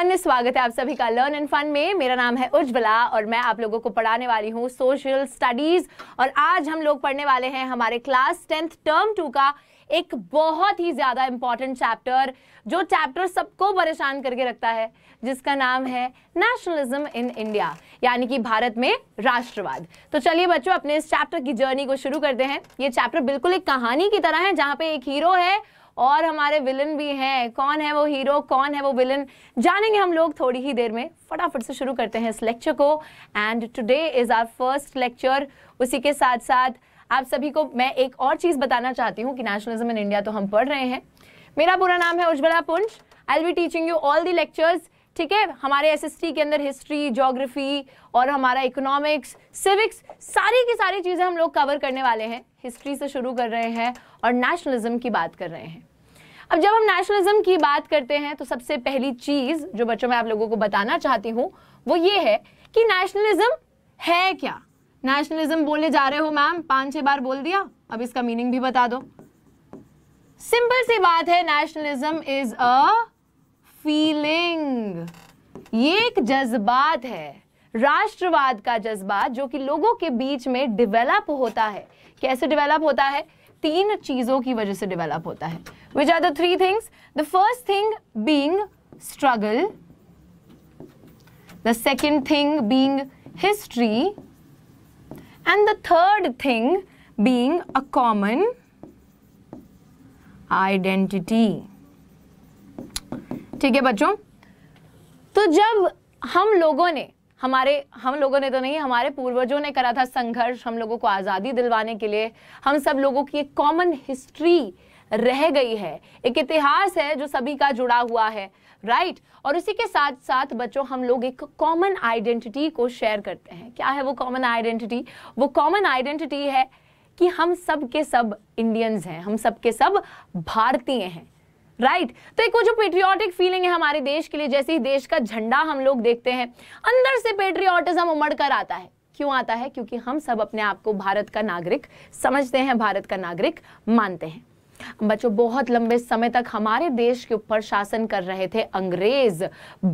Everyone स्वागत है आप सभी का लर्न एंड फन में मेरा नाम है उज्ज्वला और मैं आप लोगों को पढ़ाने वाली हूँ सोशल स्टडीज और आज हम लोग पढ़ने वाले हैं हमारे क्लास टेंथ टर्म टू का एक बहुत ही ज़्यादा इंपॉर्टेंट चैप्टर जो चैप्टर सबको परेशान करके रखता है जिसका नाम है नेशनलिज्म इन इंडिया यानी कि भारत में राष्ट्रवाद तो चलिए बच्चों अपने इस चैप्टर की जर्नी को शुरू करते हैं ये चैप्टर बिल्कुल एक कहानी की तरह है जहाँ पे एक हीरो है और हमारे विलन भी हैं कौन है वो हीरो कौन है वो विलन जानेंगे हम लोग थोड़ी ही देर में फटाफट से शुरू करते हैं इस लेक्चर को and today is our first lecture उसी के साथ साथ आप सभी को मैं एक और चीज़ बताना चाहती हूँ कि नेशनलिज्म इन इंडिया तो हम पढ़ रहे हैं मेरा पूरा नाम है Ujjwala Punj I be teaching you all the lectures ठीक है हमारे एस के अंदर हिस्ट्री जोग्राफी और हमारा इकोनॉमिक्स सिविक्स सारी की सारी चीज़ें हम लोग कवर करने वाले हैं हिस्ट्री से शुरू कर रहे हैं और नेशनलिज्म की बात कर रहे हैं अब जब हम नेशनलिज्म की बात करते हैं तो सबसे पहली चीज जो बच्चों में आप लोगों को बताना चाहती हूँ वो ये है कि नेशनलिज्म है क्या नेशनलिज्म बोलने जा रहे हो मैम पांच छह बार बोल दिया अब इसका मीनिंग भी बता दो सिंपल सी बात है नेशनलिज्म इज अ फीलिंग ये एक जज्बात है राष्ट्रवाद का जज्बात जो कि लोगों के बीच में डिवेलप होता है कैसे डिवेलप होता है तीन चीज़ों की वजह से डेवलप होता है which are the three things the first thing being struggle the second thing being history and the third thing being a common identity ठीक है बच्चों तो जब हम लोगों ने हमारे हम लोगों ने तो नहीं हमारे पूर्वजों ने करा था संघर्ष हम लोगों को आज़ादी दिलवाने के लिए हम सब लोगों की एक कॉमन हिस्ट्री रह गई है एक इतिहास है जो सभी का जुड़ा हुआ है राइट right? और उसी के साथ साथ बच्चों हम लोग एक कॉमन आइडेंटिटी को शेयर करते हैं क्या है वो कॉमन आइडेंटिटी वो कॉमन आइडेंटिटी है कि हम सब के सब इंडियंस हैं हम सब के सब भारतीय हैं राइट right. तो एक वो जो पेट्रियाटिक फीलिंग है हमारे देश के लिए जैसे ही देश का झंडा हम लोग देखते हैं अंदर से पेट्रियाटिज्म उमड़ कर आता है क्यों आता है क्योंकि हम सब अपने आप को भारत का नागरिक समझते हैं भारत का नागरिक मानते हैं बच्चों बहुत लंबे समय तक हमारे देश के ऊपर शासन कर रहे थे अंग्रेज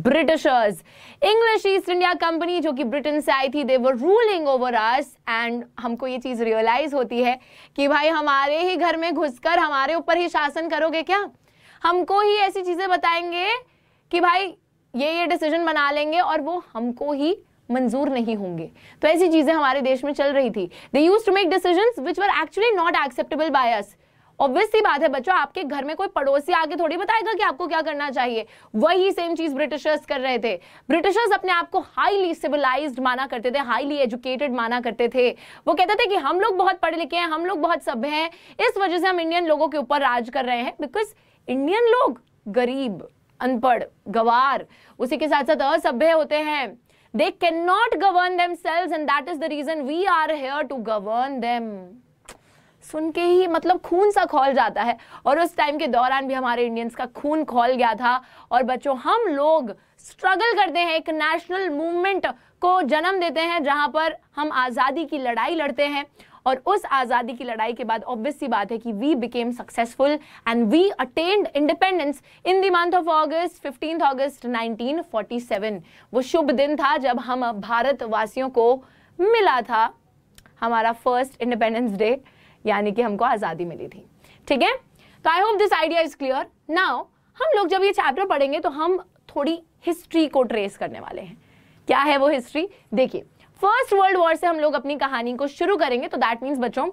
Britishers English East India company जो कि ब्रिटेन से आई थी they were ruling over us and हमको ये चीज़ रियलाइज होती है कि भाई हमारे ही घर में घुसकर हमारे ऊपर ही शासन करोगे क्या हमको ही ऐसी चीज़ें बताएंगे कि भाई ये ये डिसीजन बना लेंगे और वो हमको ही मंजूर नहीं होंगे तो ऐसी चीज़ें हमारे देश में चल रही थी they used to make decision which were actually not acceptable by us obviously बात है बच्चों आपके घर में कोई पड़ोसी आगे थोड़ी बताएगा कि आपको क्या करना चाहिए वही सेम चीज ब्रिटिशर्स कर रहे थे ब्रिटिशर्स अपने आप को हाईली सिविलाइज माना करते थे हाईली एजुकेटेड माना करते थे वो कहते थे कि हम लोग बहुत पढ़े लिखे हैं हम लोग बहुत सभ्य हैं इस वजह से हम इंडियन लोगों के ऊपर राज कर रहे हैं बिकॉज इंडियन लोग गरीब अनपढ़ गवार उसी के साथ साथ असभ्य होते हैं they can not govern themselves and that is the reason we are here to govern them सुन के ही मतलब खून सा खोल जाता है और उस टाइम के दौरान भी हमारे इंडियंस का खून खोल गया था और बच्चों हम लोग स्ट्रगल करते हैं एक नेशनल मूवमेंट को जन्म देते हैं जहां पर हम आज़ादी की लड़ाई लड़ते हैं और उस आज़ादी की लड़ाई के बाद ऑब्वियस सी बात है कि we became successful and we attained independence in the month of August fifteen forty 1947 वो शुभ दिन था जब हम भारतवासियों को मिला था हमारा फर्स्ट इंडिपेंडेंस डे यानी कि हमको आज़ादी मिली थी ठीक है तो I hope this idea is clear now हम लोग जब ये चैप्टर पढ़ेंगे तो हम थोड़ी हिस्ट्री को ट्रेस करने वाले हैं क्या है वो हिस्ट्री देखिए फर्स्ट वर्ल्ड वॉर से हम लोग अपनी कहानी को शुरू करेंगे तो दैट मीन्स बच्चों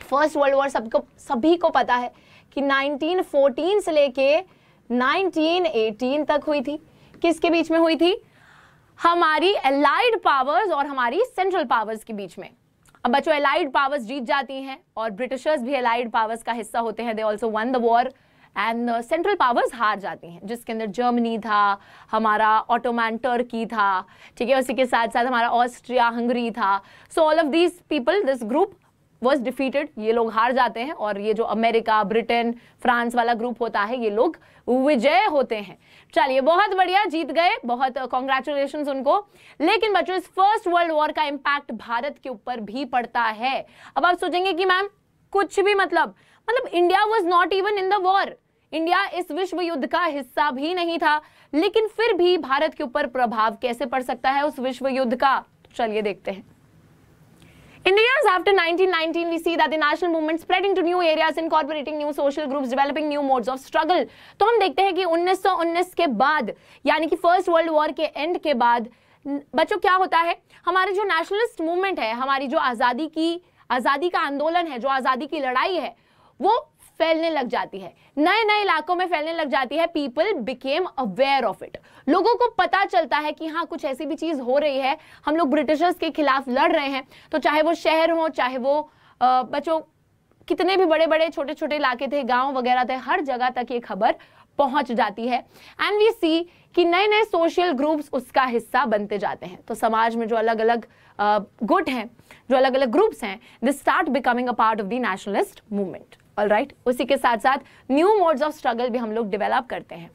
फर्स्ट वर्ल्ड वॉर सबको सभी को पता है कि 1914 से लेके 1918 तक हुई थी किसके बीच में हुई थी हमारी एलाइड पावर्स और हमारी सेंट्रल पावर्स के बीच में अब बच्चों एलाइड पावर्स जीत जाती हैं और ब्रिटिशर्स भी एलाइड पावर्स का हिस्सा होते हैं they also won the war and central powers हार जाती हैं जिसके अंदर जर्मनी था हमारा ऑटोमैन टर्की था ठीक है उसी के साथ साथ हमारा ऑस्ट्रिया हंगरी था so all of this people this group was defeated ये लोग हार जाते हैं और ये जो अमेरिका ब्रिटेन फ्रांस वाला ग्रुप होता है ये लोग विजय होते हैं चलिए बहुत बढ़िया जीत गए बहुत कॉन्ग्रेचुलेशन uh, उनको लेकिन बच्चों इस फर्स्ट वर्ल्ड वॉर का इम्पैक्ट भारत के ऊपर भी पड़ता है अब आप सोचेंगे कि मैम कुछ भी मतलब मतलब India was not even in the war India इस विश्व युद्ध का हिस्सा भी नहीं था लेकिन फिर भी भारत के ऊपर प्रभाव कैसे पड़ सकता है उस विश्व युद्ध का चलिए देखते हैं In the years after 1919, we see that the national movement spreading to new areas, incorporating new social groups, developing new modes of struggle. तो हम देखते हैं कि 1919 के बाद यानी कि First World War के end के बाद बच्चों क्या होता है हमारे जो nationalist movement है हमारी जो आज़ादी की आज़ादी का आंदोलन है जो आज़ादी की लड़ाई है वो फैलने लग जाती है नए नए इलाकों में फैलने लग जाती है people became aware of it लोगों को पता चलता है कि हाँ कुछ ऐसी भी चीज़ हो रही है हम लोग ब्रिटिशर्स के खिलाफ लड़ रहे हैं तो चाहे वो शहर हो चाहे वो बच्चों कितने भी बड़े बड़े छोटे छोटे इलाके थे गांव वगैरह थे हर जगह तक ये खबर पहुंच जाती है एंड वी सी कि नए नए सोशल ग्रुप्स उसका हिस्सा बनते जाते हैं तो समाज में जो अलग अलग गुट हैं जो अलग अलग ग्रुप्स हैं this start becoming a part of the nationalist movement all right? उसी के साथ साथ न्यू मोड्स ऑफ स्ट्रगल भी हम लोग डेवलप करते हैं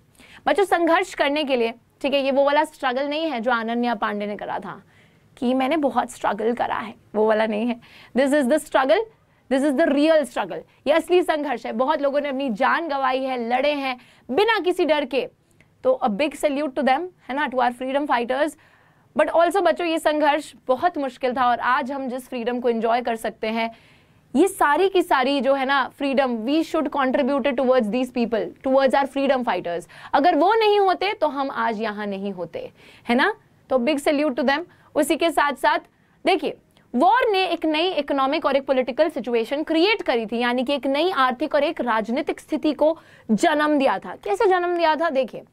बच्चों संघर्ष करने के लिए ठीक है ये वो वाला स्ट्रगल नहीं है जो अनन्या पांडे ने करा था कि मैंने बहुत स्ट्रगल करा है वो वाला नहीं है this is the struggle this is the real struggle ये असली संघर्ष है बहुत लोगों ने अपनी जान गंवाई है लड़े हैं बिना किसी डर के तो a big salute to them है ना to our freedom fighters but also बच्चों ये संघर्ष बहुत मुश्किल था और आज हम जिस फ्रीडम को इंजॉय कर सकते हैं ये सारी की सारी जो है ना freedom we should contributed towards these people towards our freedom fighters अगर वो नहीं होते तो हम आज यहां नहीं होते है ना तो बिग सल्यूट टू देम उसी के साथ साथ देखिए वॉर ने एक नई इकोनॉमिक और एक पॉलिटिकल सिचुएशन क्रिएट करी थी यानी कि एक नई आर्थिक और एक राजनीतिक स्थिति को जन्म दिया था कैसे जन्म दिया था देखिए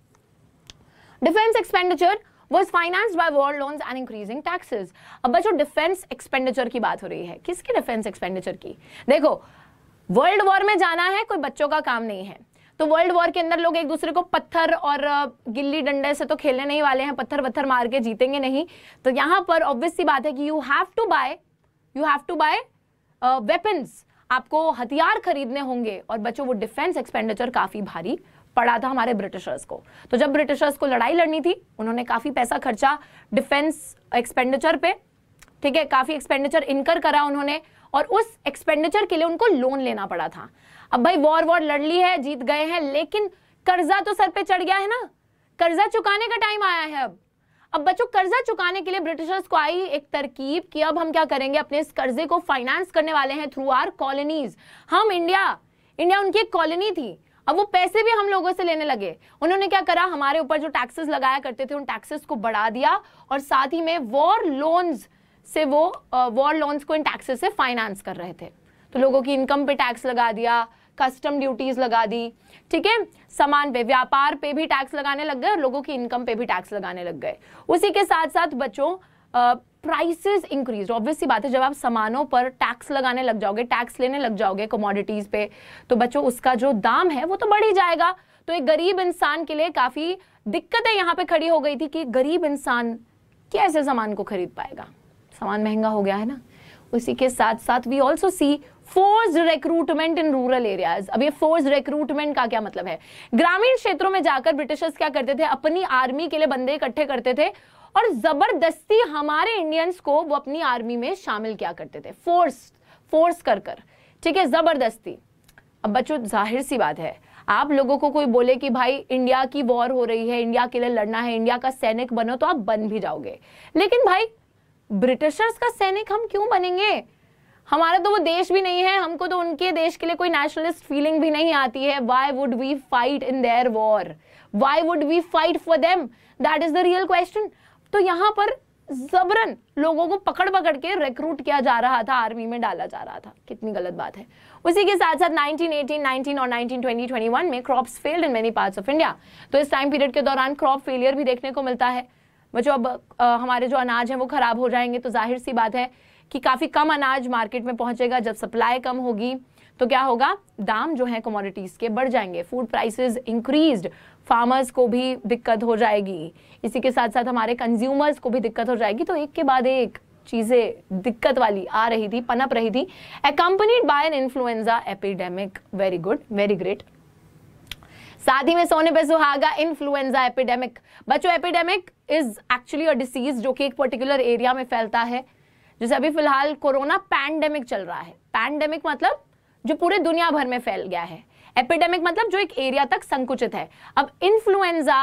defence expenditure was finance by war loans and increasing taxes. अब बच्चों डिफेंस एक्सपेंडिचर की बात हो रही है किसके डिफेंस एक्सपेंडिचर की देखो वर्ल्ड वॉर में जाना है कोई बच्चों का काम नहीं है तो वर्ल्ड वॉर के अंदर लोग एक दूसरे को पत्थर और गिल्ली डंडे से तो खेलने नहीं वाले हैं पत्थर वत्थर मार के जीतेंगे नहीं तो यहां पर ऑब्वियस सी बात है कि you have to buy you have to buy weapons आपको हथियार खरीदने होंगे और बच्चों वो डिफेंस एक्सपेंडिचर काफ़ी भारी पड़ा था हमारे ब्रिटिशर्स को तो जब ब्रिटिशर्स को लड़ाई लड़नी थी उन्होंने काफ़ी पैसा खर्चा डिफेंस एक्सपेंडिचर पे ठीक है काफ़ी एक्सपेंडिचर इनकर करा उन्होंने और उस एक्सपेंडिचर के लिए उनको लोन लेना पड़ा था अब भाई वॉर वॉर लड़ ली है जीत गए हैं लेकिन कर्जा तो सर पे चढ़ गया है ना कर्जा चुकाने का टाइम आया है अब अब बच्चों कर्जा चुकाने के लिए ब्रिटिशर्स को आई एक तरकीब कि अब हम क्या करेंगे अपने इस कर्जे को फाइनेंस करने वाले हैं थ्रू आर कॉलोनीज हम इंडिया इंडिया उनकी एक कॉलोनी थी अब वो पैसे भी हम लोगों से लेने लगे उन्होंने क्या करा हमारे ऊपर जो टैक्सेस लगाया करते थे उन टैक्सेस को बढ़ा दिया और साथ ही में वॉर लोन्स से वो वॉर लोन्स को इन टैक्सेस से फाइनेंस कर रहे थे तो लोगों की इनकम पे टैक्स लगा दिया कस्टम ड्यूटीज लगा दी ठीक है सामान पे व्यापार पे भी टैक्स लगाने लग गए और लोगों की इनकम पे भी टैक्स लगाने लग गए उसी के साथ साथ बच्चों प्राइसेस इंक्रीज ऑब्वियसली बात है जब आप सामानों पर टैक्स लगाने लग जाओगे टैक्स लेने लग जाओगे कमोडिटीज़ पे तो बच्चों उसका जो दाम है वो तो बढ़ ही जाएगा तो एक गरीब इंसान के लिए काफ़ी दिक्कतें यहाँ पे खड़ी हो गई थी कि गरीब इंसान कैसे सामान को खरीद पाएगा सामान महंगा हो गया है ना उसी के साथ साथ we also see force recruitment in rural areas अब ये फोर्स रिक्रूटमेंट का क्या मतलब है ग्रामीण क्षेत्रों में जाकर ब्रिटिशर्स क्या करते थे अपनी आर्मी के लिए बंदे इकट्ठे करते थे और जबरदस्ती हमारे इंडियंस को वो अपनी आर्मी में शामिल क्या करते थे फोर्स फोर्स कर कर ठीक है जबरदस्ती अब बच्चों जाहिर सी बात है आप लोगों को कोई बोले कि भाई इंडिया की वॉर हो रही है इंडिया के लिए लड़ना है इंडिया का सैनिक बनो तो आप बन भी जाओगे लेकिन भाई ब्रिटिशर्स का सैनिक हम क्यों बनेंगे हमारा तो वो देश भी नहीं है हमको तो उनके देश के लिए कोई नेशनलिस्ट फीलिंग भी नहीं आती है why would we fight in their war why would we fight for them that is the real question तो यहाँ पर जबरन लोगों को पकड़ पकड़ के रिक्रूट किया जा रहा था आर्मी में डाला जा रहा था कितनी गलत बात है उसी के साथ साथ 1918, 19 और 1920, 21 में crops failed in many parts of India तो इस टाइम पीरियड के दौरान क्रॉप फेलियर भी देखने को मिलता है जो अब आ, हमारे जो अनाज है वो खराब हो जाएंगे तो जाहिर सी बात है कि काफ़ी कम अनाज मार्केट में पहुंचेगा जब सप्लाई कम होगी तो क्या होगा दाम जो है कमोडिटीज़ के बढ़ जाएंगे फूड प्राइसेस इंक्रीज्ड फार्मर्स को भी दिक्कत हो जाएगी इसी के साथ साथ हमारे कंज्यूमर्स को भी दिक्कत हो जाएगी तो एक के बाद एक चीज़ें दिक्कत वाली आ रही थी पनप रही थी accompanied by an influenza epidemic very good very great साथ ही में सोने पे सुहागा इन्फ्लुएंजा एपिडेमिक बच्चों epidemic is actually a disease जो कि एक पर्टिकुलर एरिया में फैलता है जैसे अभी फिलहाल कोरोना पैंडेमिक चल रहा है पैंडेमिक मतलब जो पूरे दुनिया भर में फैल गया है एपिडेमिक मतलब जो एक एरिया तक संकुचित है अब इन्फ्लुएंजा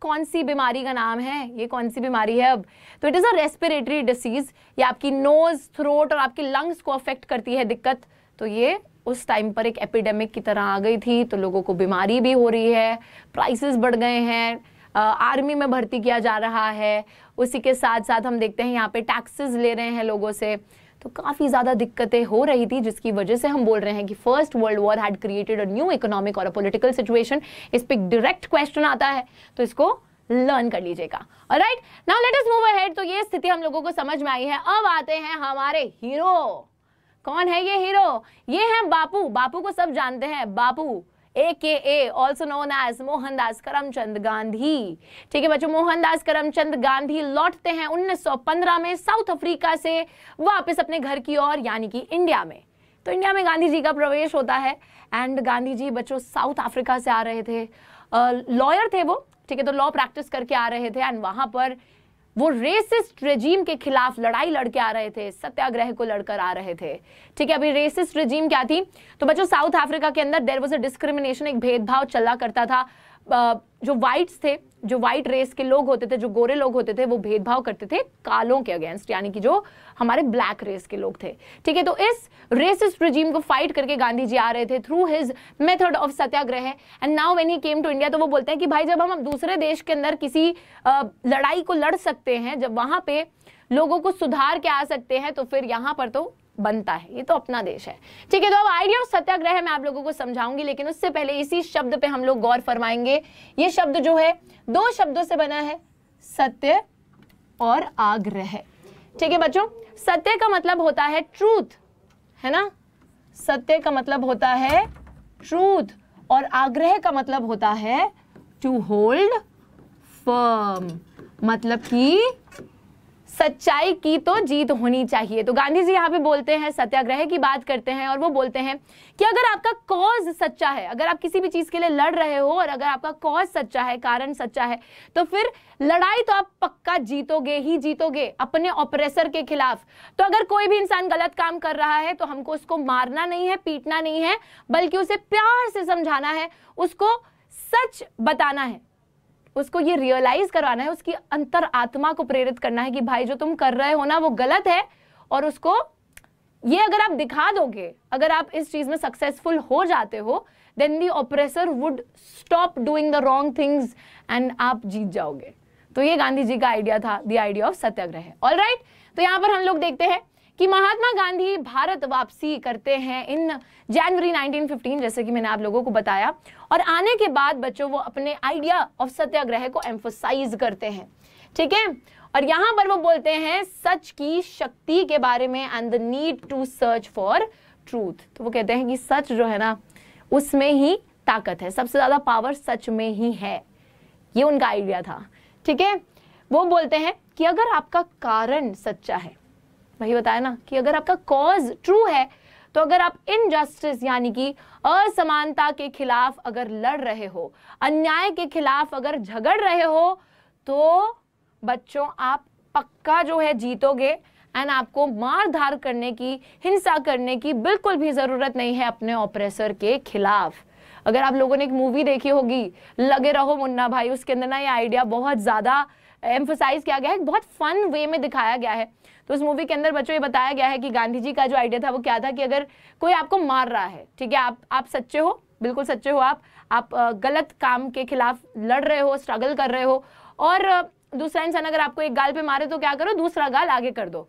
कौन सी बीमारी का नाम है ये कौन सी बीमारी है अब तो it is a respiratory disease ये आपकी नोज थ्रोट और आपकी लंग्स को अफेक्ट करती है दिक्कत तो ये उस टाइम पर एक एपिडेमिक की तरह आ गई थी तो लोगों को बीमारी भी हो रही है प्राइसेस बढ़ गए हैं आर्मी में भर्ती किया जा रहा है उसी के साथ साथ हम देखते हैं यहाँ पे टैक्सेस ले रहे हैं लोगों से तो काफ़ी ज़्यादा दिक्कतें हो रही थी जिसकी वजह से हम बोल रहे हैं कि first world war had created a new economic और अ पोलिटिकल सिचुएशन इस पर डायरेक्ट क्वेश्चन आता है तो इसको लर्न कर लीजिएगा right now let us move ahead तो ये स्थिति हम लोगों को समझ में आई है अब आते हैं हमारे हीरो कौन है ये हीरो ये है बापू बापू को सब जानते हैं बापू ए AKA also known as Mohandas Karamchand Gandhi ठीक है बच्चों मोहनदास करमचंद गांधी लौटते हैं 1915 में साउथ अफ्रीका से वापस अपने घर की ओर यानी कि इंडिया में तो इंडिया में गांधी जी का प्रवेश होता है एंड गांधी जी बच्चों साउथ अफ्रीका से आ रहे थे लॉयर uh, थे वो ठीक है तो लॉ प्रैक्टिस करके आ रहे थे एंड वहां पर वो रेसिस्ट रेजीम के खिलाफ लड़ाई लड़के आ रहे थे सत्याग्रह को लड़कर आ रहे थे ठीक है अभी रेसिस्ट रेजीम क्या थी तो बच्चों साउथ अफ्रीका के अंदर देर वॉज अ डिस्क्रिमिनेशन एक भेदभाव चला करता था जो वाइट्स थे जो वाइट रेस के लोग होते थे जो गोरे लोग होते थे वो भेदभाव करते थे कालों के अगेंस्ट यानी कि जो हमारे ब्लैक रेस के लोग थे ठीक है तो इस रेसिस रिजीम को फाइट करके गांधी जी आ रहे थे through his method of satyagraha and now when he came to India तो वो बोलते हैं कि भाई जब हम दूसरे देश के अंदर किसी लड़ाई को लड़ सकते हैं जब वहां पे लोगों को सुधार के आ सकते हैं तो फिर यहां पर तो बनता है ये तो अपना देश है ठीक है तो अब आइडिया और सत्याग्रह मैं आप लोगों को समझाऊंगी लेकिन उससे पहले इसी शब्द पे हम लोग गौर फरमाएंगे ये शब्द जो है दो शब्दों से बना है सत्य और आग्रह ठीक है बच्चों सत्य का मतलब होता है ट्रूथ है ना सत्य का मतलब होता है ट्रूथ और आग्रह का मतलब होता है टू होल्ड फर्म मतलब की सच्चाई की तो जीत होनी चाहिए तो गांधी जी यहाँ पे बोलते हैं सत्याग्रह की बात करते हैं और वो बोलते हैं कि अगर आपका कॉज सच्चा है अगर आप किसी भी चीज़ के लिए लड़ रहे हो और अगर आपका कॉज सच्चा है कारण सच्चा है तो फिर लड़ाई तो आप पक्का जीतोगे ही जीतोगे अपने ऑपरेसर के खिलाफ तो अगर कोई भी इंसान गलत काम कर रहा है तो हमको उसको मारना नहीं है पीटना नहीं है बल्कि उसे प्यार से समझाना है उसको सच बताना है उसको ये रियलाइज करवाना है उसकी अंतर आत्मा को प्रेरित करना है कि भाई जो तुम कर रहे हो ना वो गलत है और उसको ये अगर आप दिखा दोगे अगर आप इस चीज में सक्सेसफुल हो जाते हो then the oppressor would stop doing the wrong things and आप जीत जाओगे तो ये गांधी जी का आइडिया था the idea of satyagraha all right तो यहां पर हम लोग देखते हैं कि महात्मा गांधी भारत वापसी करते हैं इन जनवरी 1915 जैसे कि मैंने आप लोगों को बताया और आने के बाद बच्चों वो अपने आइडिया ऑफ सत्याग्रह को एम्फोसाइज करते हैं ठीक है और यहां पर वो बोलते हैं सच की शक्ति के बारे में and the need to search for truth तो वो कहते हैं कि सच जो है ना उसमें ही ताकत है सबसे ज़्यादा पावर सच में ही है ये उनका आइडिया था ठीक है वो बोलते हैं कि अगर आपका कारण सच्चा है वही बताया ना कि अगर आपका कॉज ट्रू है तो अगर आप इनजस्टिस यानी कि असमानता के खिलाफ अगर लड़ रहे हो अन्याय के खिलाफ अगर झगड़ रहे हो तो बच्चों आप पक्का जो है जीतोगे एंड आपको मार धार करने की हिंसा करने की बिल्कुल भी ज़रूरत नहीं है अपने ऑपरेसर के खिलाफ अगर आप लोगों ने एक मूवी देखी होगी लगे रहो मुन्ना भाई उसके अंदर ना ये आइडिया बहुत ज़्यादा एम्फोसाइज किया गया है बहुत फन वे में दिखाया गया है तो उस मूवी के अंदर बच्चों ये बताया गया है कि गांधी जी का जो आइडिया था वो क्या था कि अगर कोई आपको मार रहा है ठीक है आप आप सच्चे हो बिल्कुल सच्चे हो आप आप गलत काम के खिलाफ लड़ रहे हो स्ट्रगल कर रहे हो और दूसरा इंसान अगर आपको एक गाल पे मारे तो क्या करो दूसरा गाल आगे कर दो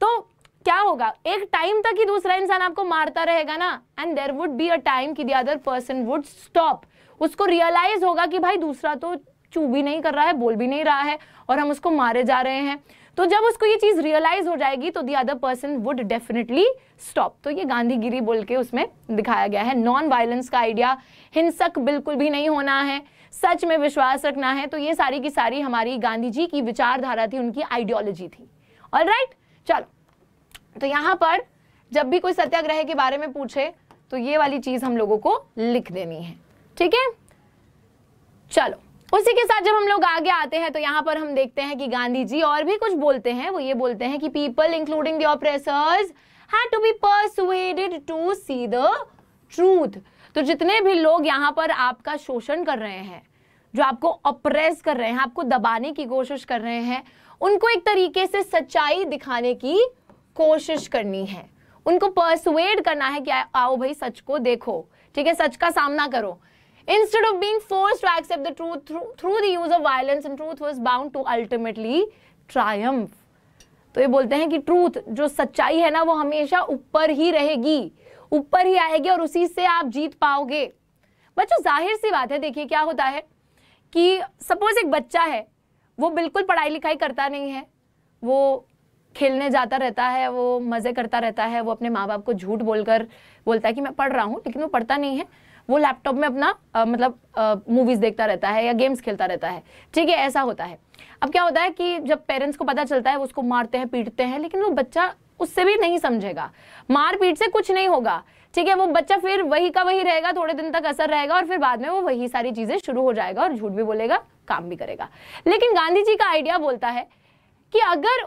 तो क्या होगा एक टाइम तक ही दूसरा इंसान आपको मारता रहेगा ना and there would be a time कि the other person would stop उसको रियलाइज होगा कि भाई दूसरा तो चू भी नहीं कर रहा है बोल भी नहीं रहा है और हम उसको मारे जा रहे हैं तो जब उसको ये चीज़ रियलाइज हो जाएगी तो the other person would definitely stop तो ये गांधीगिरी बोल के उसमें दिखाया गया है नॉन वायलेंस का आइडिया हिंसक बिल्कुल भी नहीं होना है सच में विश्वास रखना है तो ये सारी की सारी हमारी गांधी जी की विचारधारा थी उनकी आइडियोलॉजी थी ऑल राइट चलो तो यहां पर जब भी कोई सत्याग्रह के बारे में पूछे तो ये वाली चीज़ हम लोगों को लिख देनी है ठीक है चलो उसी के साथ जब हम लोग आगे आते हैं तो यहाँ पर हम देखते हैं कि गांधी जी और भी कुछ बोलते हैं वो ये बोलते हैं कि people including the be persuaded to see the truth तो जितने भी लोग यहाँ पर आपका शोषण कर रहे हैं जो आपको अप्रेस कर रहे हैं आपको दबाने की कोशिश कर रहे हैं उनको एक तरीके से सच्चाई दिखाने की कोशिश करनी है उनको परसुएड करना है कि आओ भाई सच को देखो ठीक है सच का सामना करो instead of being forced to accept the truth through, through the use of violence and truth was bound to ultimately triumph तो ये बोलते हैं कि ट्रूथ जो सच्चाई है ना वो हमेशा ऊपर ही रहेगी ऊपर ही आएगी और उसी से आप जीत पाओगे बच्चों जाहिर सी बात है देखिए क्या होता है कि सपोज एक बच्चा है वो बिल्कुल पढ़ाई लिखाई करता नहीं है वो खेलने जाता रहता है वो मज़े करता रहता है वो अपने माँ बाप को झूठ बोलकर बोलता है कि मैं पढ़ रहा हूँ लेकिन वो पढ़ता नहीं है वो लैपटॉप में अपना आ, मतलब मूवीज़ देखता रहता है या गेम्स खेलता रहता है ठीक है ऐसा होता है अब क्या होता है कि जब पेरेंट्स को पता चलता है वो उसको मारते हैं पीटते हैं लेकिन वो बच्चा उससे भी नहीं समझेगा मार पीट से कुछ नहीं होगा ठीक है वो बच्चा फिर वही का वही रहेगा थोड़े दिन तक असर रहेगा और फिर बाद में वो वही सारी चीज़ें शुरू हो जाएगा और झूठ भी बोलेगा काम भी करेगा लेकिन गांधी जी का आइडिया बोलता है कि अगर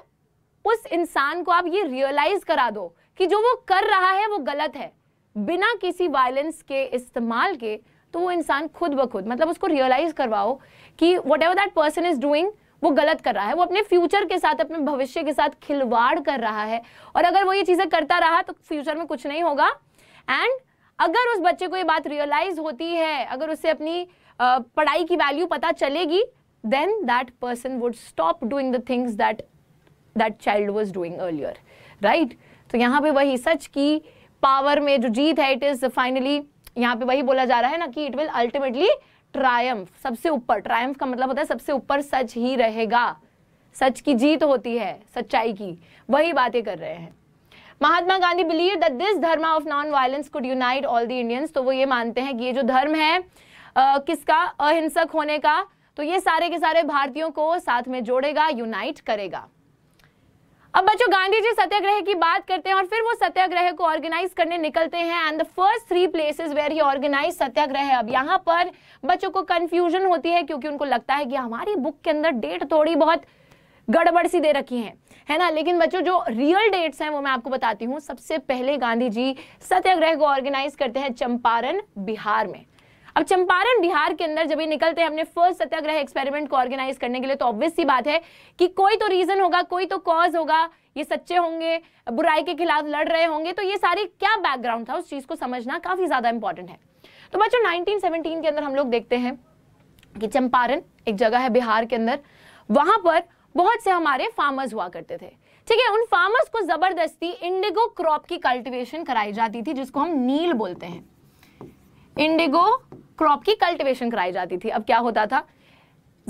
उस इंसान को आप ये रियलाइज करा दो कि जो वो कर रहा है वो गलत है बिना किसी वायलेंस के इस्तेमाल के तो वो इंसान खुद ब खुद मतलब उसको रियलाइज करवाओ कि whatever that person is doing वो गलत कर रहा है वो अपने फ्यूचर के साथ अपने भविष्य के साथ खिलवाड़ कर रहा है और अगर वो ये चीज़ें करता रहा तो फ्यूचर में कुछ नहीं होगा एंड अगर उस बच्चे को ये बात रियलाइज होती है अगर उससे अपनी पढ़ाई की वैल्यू पता चलेगी then that person would stop doing the things that that child was doing earlier right तो यहाँ पे वही सच की पावर में जो जीत है इट इज फाइनली यहाँ पे वही बोला जा रहा है ना कि इट विल अल्टीमेटली ट्रायम्फ सबसे ऊपर ट्रायम्फ का मतलब होता है सबसे ऊपर सच ही रहेगा सच की जीत होती है सच्चाई की वही बातें कर रहे हैं Mahatma Gandhi believe that this dharma of non violence could unite all the Indians तो वो ये मानते हैं कि ये जो धर्म है आ, किसका अहिंसक होने का तो ये सारे के सारे भारतीयों को साथ में जोड़ेगा यूनाइट करेगा अब बच्चों गांधी जी सत्याग्रह की बात करते हैं और फिर वो सत्याग्रह को ऑर्गेनाइज करने निकलते हैं and the first three places where he organise satyagraha अब यहाँ पर बच्चों को कंफ्यूजन होती है क्योंकि उनको लगता है कि हमारी बुक के अंदर डेट थोड़ी बहुत गड़बड़ सी दे रखी है है ना लेकिन बच्चों जो रियल डेट्स हैं वो मैं आपको बताती हूँ सबसे पहले गांधी जी सत्याग्रह को ऑर्गेनाइज करते हैं चंपारण बिहार में अब चंपारण बिहार के अंदर जब ये निकलते हैं हमने फर्स्ट सत्याग्रह एक्सपेरिमेंट को ऑर्गेनाइज करने के लिए तो ऑब्वियस सी बात है कि कोई तो रीजन होगा कोई तो कॉज होगा ये सच्चे होंगे बुराई के खिलाफ लड़ रहे होंगे तो ये सारी क्या बैकग्राउंड था उस चीज को समझना काफी ज्यादा इंपॉर्टेंट है तो बच्चों 1917 के अंदर हम लोग देखते हैं कि चंपारण एक जगह है बिहार के अंदर वहां पर बहुत से हमारे फार्मर्स हुआ करते थे ठीक है उन फार्मर्स को जबरदस्ती इंडिगो क्रॉप की कल्टीवेशन कराई जाती थी जिसको हम नील बोलते हैं इंडिगो क्रॉप की कल्टिवेशन कराई जाती थी अब क्या होता था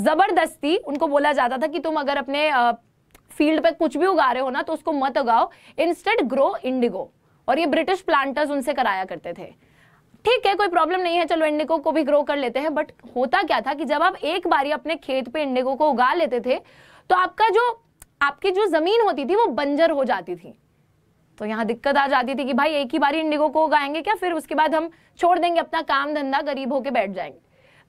जबरदस्ती उनको बोला जाता था कि तुम अगर अपने फील्ड पे कुछ भी उगा रहे हो ना तो उसको मत उगाओ इंस्टेड ग्रो इंडिगो और ये ब्रिटिश प्लांटर्स उनसे कराया करते थे ठीक है कोई प्रॉब्लम नहीं है चलो इंडिगो को भी ग्रो कर लेते हैं बट होता क्या था कि जब आप एक बारी अपने खेत पे इंडिगो को उगा लेते थे तो आपका जो आपकी जो जमीन होती थी वो बंजर हो जाती थी तो यहाँ दिक्कत आ जाती थी कि भाई एक ही बार इंडिगो को गाएंगे क्या फिर उसके बाद हम छोड़ देंगे अपना काम धंधा गरीब होके बैठ जाएंगे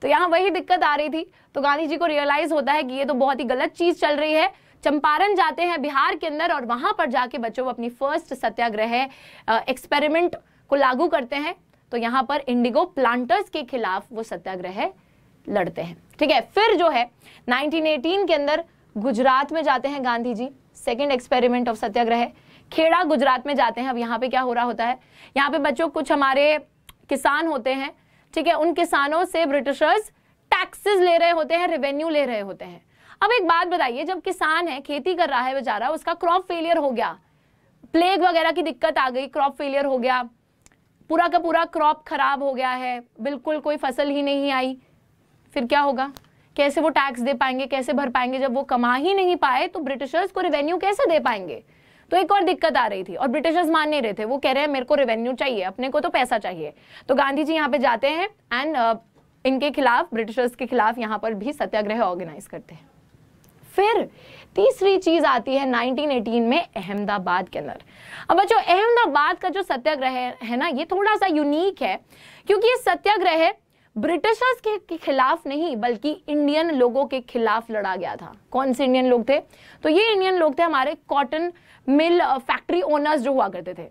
तो यहाँ वही दिक्कत आ रही थी तो गांधी जी को रियलाइज होता है कि ये तो बहुत ही गलत चीज चल रही है चंपारण जाते हैं बिहार के अंदर और वहां पर जाके बच्चों अपनी फर्स्ट सत्याग्रह एक्सपेरिमेंट को लागू करते हैं तो यहाँ पर इंडिगो प्लांटर्स के खिलाफ वो सत्याग्रह लड़ते हैं ठीक है फिर जो है 1918 के अंदर गुजरात में जाते हैं Gandhi ji second experiment of satyagraha Kheda Gujarat में जाते हैं अब यहाँ पे क्या हो रहा होता है यहाँ पे बच्चों कुछ हमारे किसान होते हैं ठीक है उन किसानों से ब्रिटिशर्स टैक्सेस ले रहे होते हैं रेवेन्यू ले रहे होते हैं अब एक बात बताइए जब किसान है खेती कर रहा है बेचारा उसका क्रॉप फेलियर हो गया प्लेग वगैरह की दिक्कत आ गई क्रॉप फेलियर हो गया पूरा का पूरा क्रॉप खराब हो गया है बिल्कुल कोई फसल ही नहीं आई फिर क्या होगा कैसे वो टैक्स दे पाएंगे कैसे भर पाएंगे जब वो कमा ही नहीं पाए तो ब्रिटिशर्स को रेवेन्यू कैसे दे पाएंगे तो एक और दिक्कत आ रही थी और ब्रिटिशर्स मान नहीं रहे थे वो कह रहे हैं मेरे को रेवेन्यू चाहिए अपने को तो पैसा चाहिए तो गांधी जी यहाँ पे जाते हैं एंड uh, इनके खिलाफ ब्रिटिशर्स के खिलाफ यहाँ पर भी सत्याग्रह ऑर्गेनाइज करते हैं फिर तीसरी चीज आती है 1918 में अहमदाबाद के अंदर अब बच्चों अहमदाबाद का जो सत्याग्रह है ना ये थोड़ा सा यूनिक है क्योंकि ये सत्याग्रह ब्रिटिशर्स के, के खिलाफ नहीं बल्कि इंडियन लोगों के खिलाफ लड़ा गया था कौन से इंडियन लोग थे तो ये इंडियन लोग थे हमारे कॉटन मिल फैक्ट्री ओनर्स जो हुआ करते थे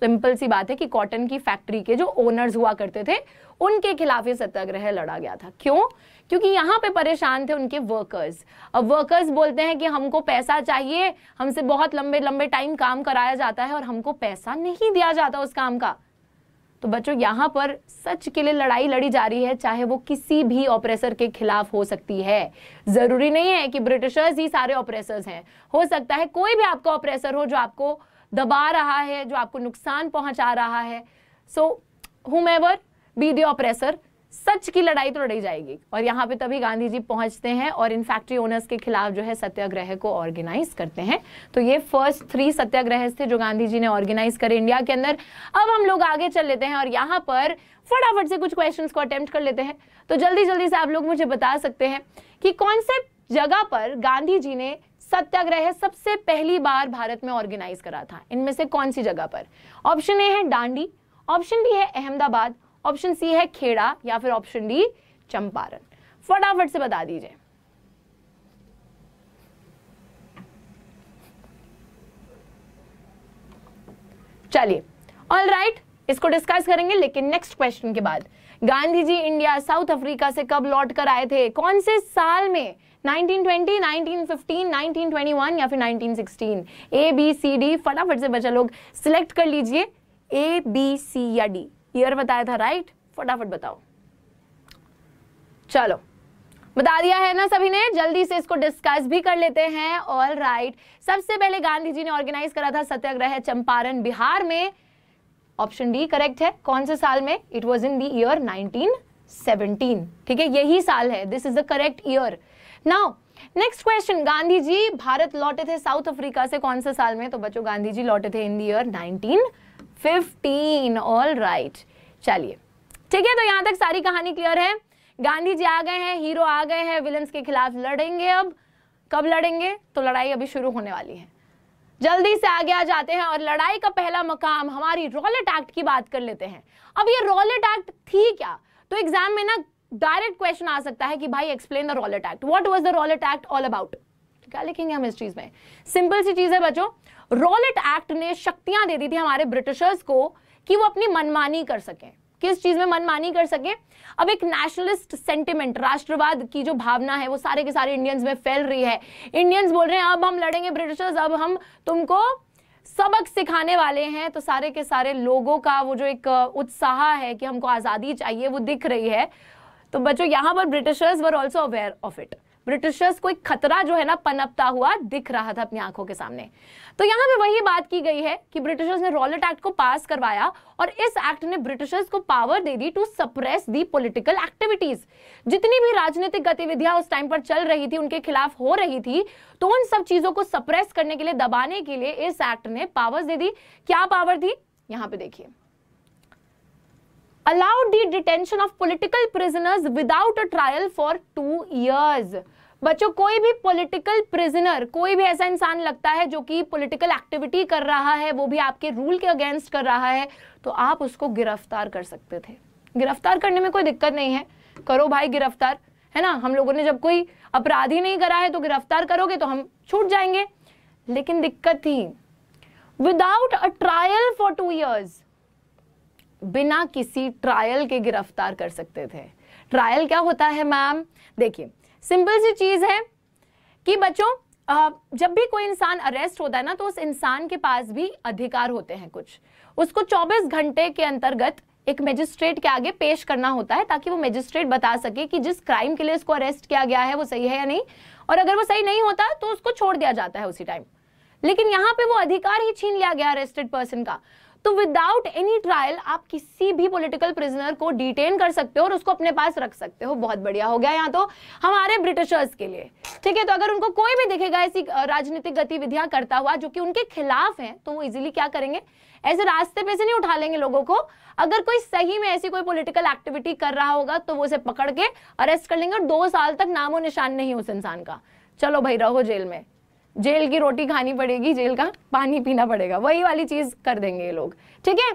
सिंपल सी बात है कि कॉटन की फैक्ट्री के जो ओनर्स हुआ करते थे उनके खिलाफ ये सत्याग्रह लड़ा गया था क्यों क्योंकि यहाँ पे परेशान थे उनके वर्कर्स अब वर्कर्स बोलते हैं कि हमको पैसा चाहिए हमसे बहुत लंबे लंबे टाइम काम कराया जाता है और हमको पैसा नहीं दिया जाता उस काम का तो बच्चों यहाँ पर सच के लिए लड़ाई लड़ी जा रही है चाहे वो किसी भी ऑपरेसर के खिलाफ हो सकती है ज़रूरी नहीं है कि ब्रिटिशर्स ही सारे ऑपरेसर हैं हो सकता है कोई भी आपका ऑपरेसर हो जो आपको दबा रहा है जो आपको नुकसान पहुंचा रहा है so whomever be the oppressor सच की लड़ाई तो लड़ी जाएगी और यहाँ पे तभी गांधी जी पहुंचते हैं और इन फैक्ट्री ओनर्स के खिलाफ जो है सत्याग्रह को ऑर्गेनाइज करते हैं तो ये फर्स्ट थ्री सत्याग्रह थे जो गांधी जी ने ऑर्गेनाइज करे इंडिया के अंदर अब हम लोग आगे चल लेते हैं और यहाँ पर फटाफट से कुछ क्वेश्चन को अटेम्प्ट कर लेते हैं तो जल्दी जल्दी से आप लोग मुझे बता सकते हैं कि कौन से जगह पर गांधी जी ने सत्याग्रह सबसे पहली बार भारत में ऑर्गेनाइज करा था इनमें से कौन सी जगह पर ऑप्शन ए है डांडी ऑप्शन बी है अहमदाबाद ऑप्शन सी है खेड़ा या फिर ऑप्शन डी चंपारण फटाफट से बता दीजिए चलिए ऑल राइट इसको डिस्कस करेंगे लेकिन नेक्स्ट क्वेश्चन के बाद Gandhi ji India South Africa से कब लौट कर आए थे कौन से साल में 1920, 1915, 1921 या फिर 1916 ए बी सी डी फटाफट से बच्चा लोग सिलेक्ट कर लीजिए ए बी सी या डी ईयर बताया था राइट फटाफट बताओ चलो बता दिया है ना सभी ने जल्दी से इसको डिस्कस भी कर लेते हैं ऑल राइट right. सबसे पहले गांधी जी ने ऑर्गेनाइज करा था सत्याग्रह चंपारण बिहार में ऑप्शन डी करेक्ट है कौन से साल में it was in the year 1917 ठीक है यही साल है this is the correct year now next question Gandhi ji Bharat लौटे थे साउथ अफ्रीका से कौन से साल में तो बच्चों गांधी जी लौटे थे in the nineteen fifteen all right चलिए ठीक है तो यहाँ तक सारी कहानी क्लियर है गांधी जी आ गए हैं हीरो आ गए हैं विलन्स के खिलाफ लड़ेंगे अब कब लड़ेंगे तो लड़ाई अभी शुरू होने वाली है जल्दी से आगे आ जाते हैं और लड़ाई का पहला मकाम हमारी रॉलेट एक्ट की बात कर लेते हैं अब ये रॉलेट एक्ट थी क्या तो एग्जाम में ना डायरेक्ट क्वेश्चन आ सकता है कि भाई explain the Rowlatt Act what was the Rowlatt Act all about क्या लिखेंगे हम इस चीज में सिंपल सी चीज है बच्चों रॉलेट एक्ट ने शक्तियां दे दी थी हमारे ब्रिटिशर्स को कि वो अपनी मनमानी कर सकें किस चीज में मनमानी कर सके अब एक नेशनलिस्ट सेंटिमेंट राष्ट्रवाद की जो भावना है वो सारे के सारे इंडियंस में फैल रही है इंडियंस बोल रहे हैं अब हम लड़ेंगे ब्रिटिशर्स अब हम तुमको सबक सिखाने वाले हैं तो सारे के सारे लोगों का वो जो एक उत्साह है कि हमको आज़ादी चाहिए वो दिख रही है तो बच्चों यहाँ पर Britishers were also aware of it Britishers को एक खतरा जो है ना पनपता हुआ दिख रहा था अपनी आंखों के सामने तो यहां पे वही बात की गई है कि ब्रिटिशर्स ने रॉलेट एक्ट को पास करवाया और इस एक्ट ने ब्रिटिशर्स को पावर दे दी to suppress the political activities जितनी भी राजनीतिक गतिविधियां उस टाइम पर चल रही थी उनके खिलाफ हो रही थी तो उन सब चीजों को सप्रेस करने के लिए दबाने के लिए इस एक्ट ने पावर दे दी क्या पावर दी यहां पर देखिए allowed the detention of political prisoners without a trial for two years बच्चों कोई भी पॉलिटिकल प्रिजनर कोई भी ऐसा इंसान लगता है जो कि पॉलिटिकल एक्टिविटी कर रहा है वो भी आपके रूल के अगेंस्ट कर रहा है तो आप उसको गिरफ्तार कर सकते थे गिरफ्तार करने में कोई दिक्कत नहीं है करो भाई गिरफ्तार है ना हम लोगों ने जब कोई अपराध ही नहीं करा है तो गिरफ्तार करोगे तो हम छूट जाएंगे लेकिन दिक्कत थी without a trial for two years बिना किसी ट्रायल के गिरफ्तार कर सकते थे ट्रायल क्या होता है मैम देखिए सिंपल सी चीज़ है कि बच्चों जब भी कोई इंसान अरेस्ट होता है ना तो उस इंसान के पास भी अधिकार होते हैं कुछ उसको 24 घंटे के अंतर्गत एक मजिस्ट्रेट के आगे पेश करना होता है ताकि वो मजिस्ट्रेट बता सके कि जिस क्राइम के लिए उसको अरेस्ट किया गया है वो सही है या नहीं और अगर वो सही नहीं होता तो उसको छोड़ दिया जाता है उसी टाइम लेकिन यहां पे वो अधिकार ही छीन लिया गया अरेस्टेड पर्सन का तो विदाउट एनी ट्रायल आप किसी भी पॉलिटिकल प्रिजनर को डिटेन कर सकते हो और उसको अपने पास रख सकते हो बहुत बढ़िया हो गया यहाँ तो हमारे ब्रिटिशर्स के लिए ठीक है तो अगर उनको कोई भी दिखेगा ऐसी राजनीतिक गतिविधियां करता हुआ जो कि उनके खिलाफ है तो वो इजिली क्या करेंगे ऐसे रास्ते पे से नहीं उठा लेंगे लोगों को अगर कोई सही में ऐसी कोई पॉलिटिकल एक्टिविटी कर रहा होगा तो वो उसे पकड़ के अरेस्ट कर लेंगे और दो साल तक नामो निशान नहीं उस इंसान का चलो भाई रहो जेल में जेल की रोटी खानी पड़ेगी जेल का पानी पीना पड़ेगा वही वाली चीज़ कर देंगे ये लोग ठीक है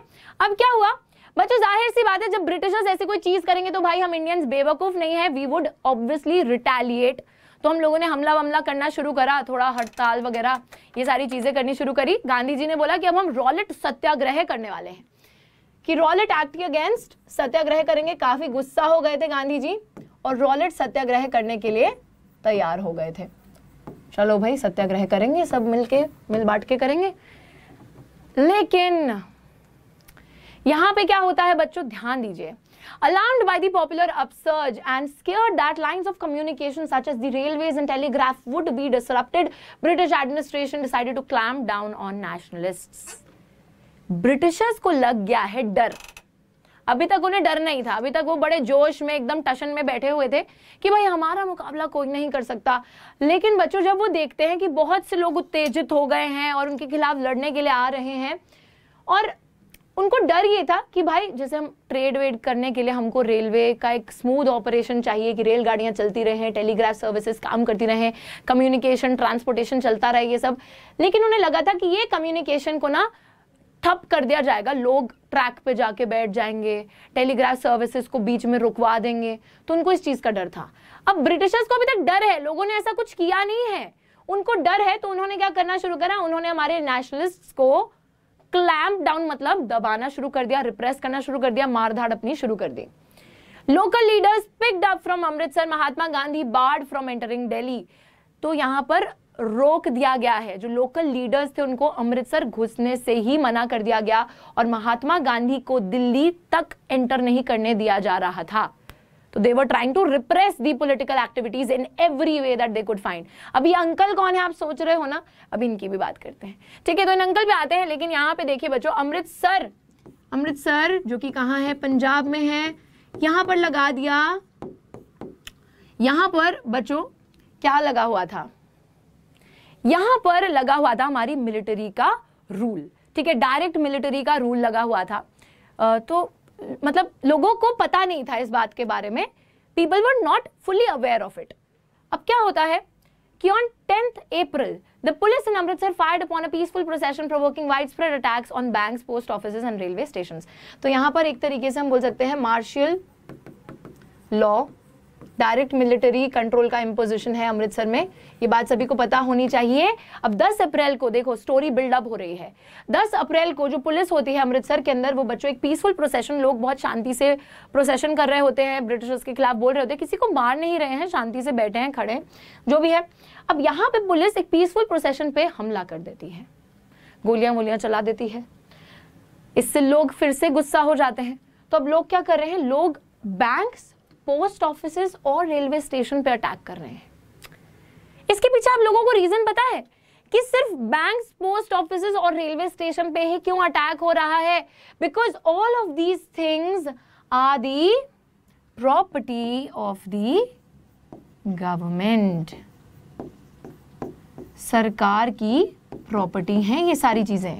अब क्या हुआ बच्चों जाहिर सी बात है जब ब्रिटिशर्स ऐसी कोई चीज़ करेंगे तो भाई हम इंडियंस बेवकूफ़ नहीं है वी वुड ऑब्वियसली रिटेलिएट तो हम लोगों ने हमला वमला करना शुरू करा थोड़ा हड़ताल वगैरह ये सारी चीज़ें करनी शुरू करी गांधी जी ने बोला कि अब हम रॉलेट सत्याग्रह करने वाले हैं कि रॉलेट एक्ट के अगेंस्ट सत्याग्रह करेंगे काफ़ी गुस्सा हो गए थे गांधी जी और रॉलेट सत्याग्रह करने के लिए तैयार हो गए थे चलो भाई सत्याग्रह करेंगे सब मिलके मिल बांट के करेंगे लेकिन यहाँ पे क्या होता है बच्चों ध्यान दीजिए Alarmed by the popular upsurge and scared that lines of communication such as the railways and telegraph would be disrupted, British administration decided to clamp down on nationalists. Britishers को लग गया है डर अभी तक उन्हें डर नहीं था अभी तक वो बड़े जोश में एकदम टशन में बैठे हुए थे कि भाई हमारा मुकाबला कोई नहीं कर सकता लेकिन बच्चों जब वो देखते हैं कि बहुत से लोग उत्तेजित हो गए हैं और उनके खिलाफ लड़ने के लिए आ रहे हैं और उनको डर ये था कि भाई जैसे हम ट्रेड वेड करने के लिए हमको रेलवे का एक स्मूथ ऑपरेशन चाहिए कि रेलगाड़ियाँ चलती रहें टेलीग्राफ सर्विसेज काम करती रहें कम्युनिकेशन ट्रांसपोर्टेशन चलता रहे ये सब लेकिन उन्हें लगा था कि ये कम्युनिकेशन को ना ठप कर दिया जाएगा लोग ट्रैक पे जाके बैठ जाएंगे टेलीग्राफ सर्विसेज को बीच में रुकवा देंगे तो उनको इस चीज़ का डर था अब ब्रिटिशर्स को अभी तक डर है लोगों ने ऐसा कुछ किया नहीं है उनको डर है तो उन्होंने क्या करना शुरू करा उन्होंने हमारे नेशनलिस्ट को क्लैम्प डाउन मतलब दबाना शुरू कर दिया रिप्रेस करना शुरू कर दिया मारधाड़ अपनी शुरू कर दी local leaders picked up from Amritsar Mahatma Gandhi barred from entering Delhi तो यहां पर रोक दिया गया है जो लोकल लीडर्स थे उनको अमृतसर घुसने से ही मना कर दिया गया और महात्मा गांधी को दिल्ली तक एंटर नहीं करने दिया जा रहा था तो they were trying to repress the political activities in every way that they could find अभी अंकल कौन है आप सोच रहे हो ना अभी इनकी भी बात करते हैं ठीक है तो इन अंकल भी आते हैं लेकिन यहाँ पे देखिए बच्चों अमृतसर अमृतसर जो कि कहाँ है पंजाब में है यहां पर लगा दिया यहां पर बच्चों क्या लगा हुआ था यहां पर लगा हुआ था हमारी मिलिट्री का रूल ठीक है डायरेक्ट मिलिट्री का रूल लगा हुआ था तो मतलब लोगों को पता नहीं था इस बात के बारे में people were not fully aware of it अब क्या होता है कि on tenth April the police in Amritsar fired upon a peaceful procession provoking widespread attacks on bank post office and railway station तो यहां पर एक तरीके से हम बोल सकते हैं martial law direct military control का इम्पोजिशन है अमृतसर में ये बात सभी को पता होनी चाहिए अब 10 अप्रैल को देखो स्टोरी बिल्डअप हो रही है 10 अप्रैल को जो पुलिस होती है अमृतसर के अंदर वो बच्चों एक पीसफुल प्रोसेशन लोग बहुत शांति से प्रोसेशन कर रहे होते हैं ब्रिटिशर्स के खिलाफ बोल रहे होते हैं किसी को मार नहीं रहे हैं शांति से बैठे हैं खड़े जो भी है अब यहाँ पे पुलिस एक पीसफुल प्रोसेशन पे हमला कर देती है गोलियां वोलियां चला देती है इससे लोग फिर से गुस्सा हो जाते हैं तो अब लोग क्या कर रहे हैं लोग बैंक्स पोस्ट ऑफिस और रेलवे स्टेशन पे अटैक कर रहे हैं इसके पीछे आप लोगों को रीजन पता है कि सिर्फ बैंक्स पोस्ट ऑफिस और रेलवे स्टेशन पे ही क्यों अटैक हो रहा है because all of these things are the property of the government सरकार की प्रॉपर्टी है ये सारी चीजें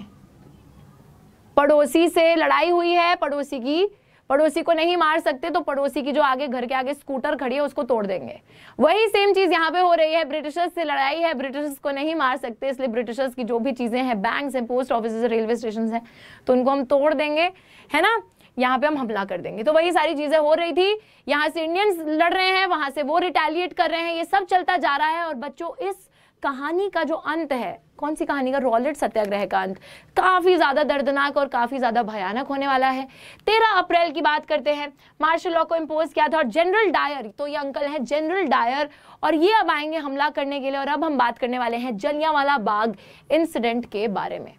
पड़ोसी से लड़ाई हुई है पड़ोसी की पड़ोसी को नहीं मार सकते तो पड़ोसी की जो आगे घर के आगे स्कूटर खड़ी है उसको तोड़ देंगे वही सेम चीज यहाँ पे हो रही है ब्रिटिशर्स से लड़ाई है ब्रिटिशर्स को नहीं मार सकते इसलिए ब्रिटिशर्स की जो भी चीजें हैं बैंक है पोस्ट ऑफिस रेलवे स्टेशन है तो उनको हम तोड़ देंगे है ना यहाँ पे हम हमला कर देंगे तो वही सारी चीजें हो रही थी यहाँ से इंडियंस लड़ रहे हैं वहां से वो रिटेलिएट कर रहे हैं ये सब चलता जा रहा है और बच्चों इस कहानी का जो अंत है कौन सी कहानी का रॉलेट सत्याग्रह कांत काफ़ी ज़्यादा दर्दनाक और काफ़ी ज़्यादा भयानक होने वाला है तेरह अप्रैल की बात करते हैं मार्शल लॉ को इम्पोज किया था और जनरल डायर तो ये अंकल है जनरल डायर और ये अब आएंगे हमला करने के लिए और अब हम बात करने वाले हैं जलियावाला बाग इंसिडेंट के बारे में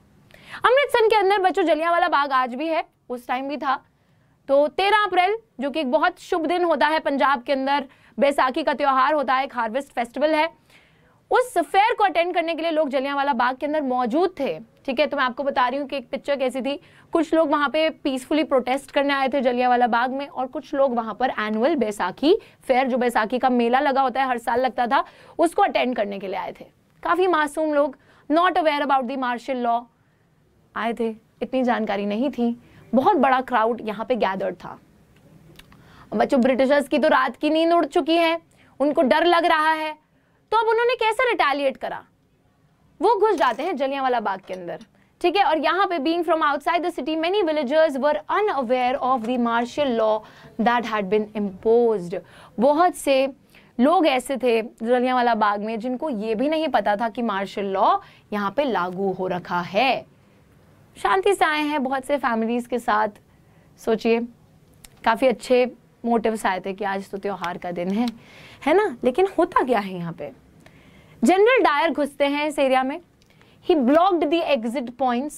अमृतसर के अंदर बच्चों जलियावाला बाग आज भी है उस टाइम भी था तो तेरह अप्रैल जो कि एक बहुत शुभ दिन होता है पंजाब के अंदर बैसाखी का त्यौहार होता है एक हार्वेस्ट फेस्टिवल है उस फेयर को अटेंड करने के लिए लोग जलियांवाला बाग के अंदर मौजूद थे ठीक है तो मैं आपको बता रही हूँ कि एक पिक्चर कैसी थी कुछ लोग वहां पे पीसफुली प्रोटेस्ट करने आए थे जलियांवाला बाग में और कुछ लोग वहां पर एनुअल बैसाखी फेयर जो बैसाखी का मेला लगा होता है हर साल लगता था उसको अटेंड करने के लिए आए थे काफ़ी मासूम लोग not aware about the martial law आए थे इतनी जानकारी नहीं थी बहुत बड़ा क्राउड यहाँ पे गैदर्ड था बच्चों ब्रिटिशर्स की तो रात की नींद उड़ चुकी है उनको डर लग रहा है तो अब उन्होंने कैसे रिटेलिएट करा वो घुस जाते हैं जलियांवाला बाग के अंदर ठीक है और यहाँ पे being from outside the city many villagers were unaware of the martial law that had been impose बहुत से लोग ऐसे थे जलियांवाला बाग में जिनको ये भी नहीं पता था कि मार्शल लॉ यहाँ पे लागू हो रखा है शांति से आए हैं बहुत से फैमिलीज़ के साथ सोचिए काफ़ी अच्छे मोटिव्स आए थे कि आज तो त्योहार का दिन है है ना लेकिन होता क्या है यहाँ पे जनरल डायर घुसते हैं इस एरिया में ही blocked the exit points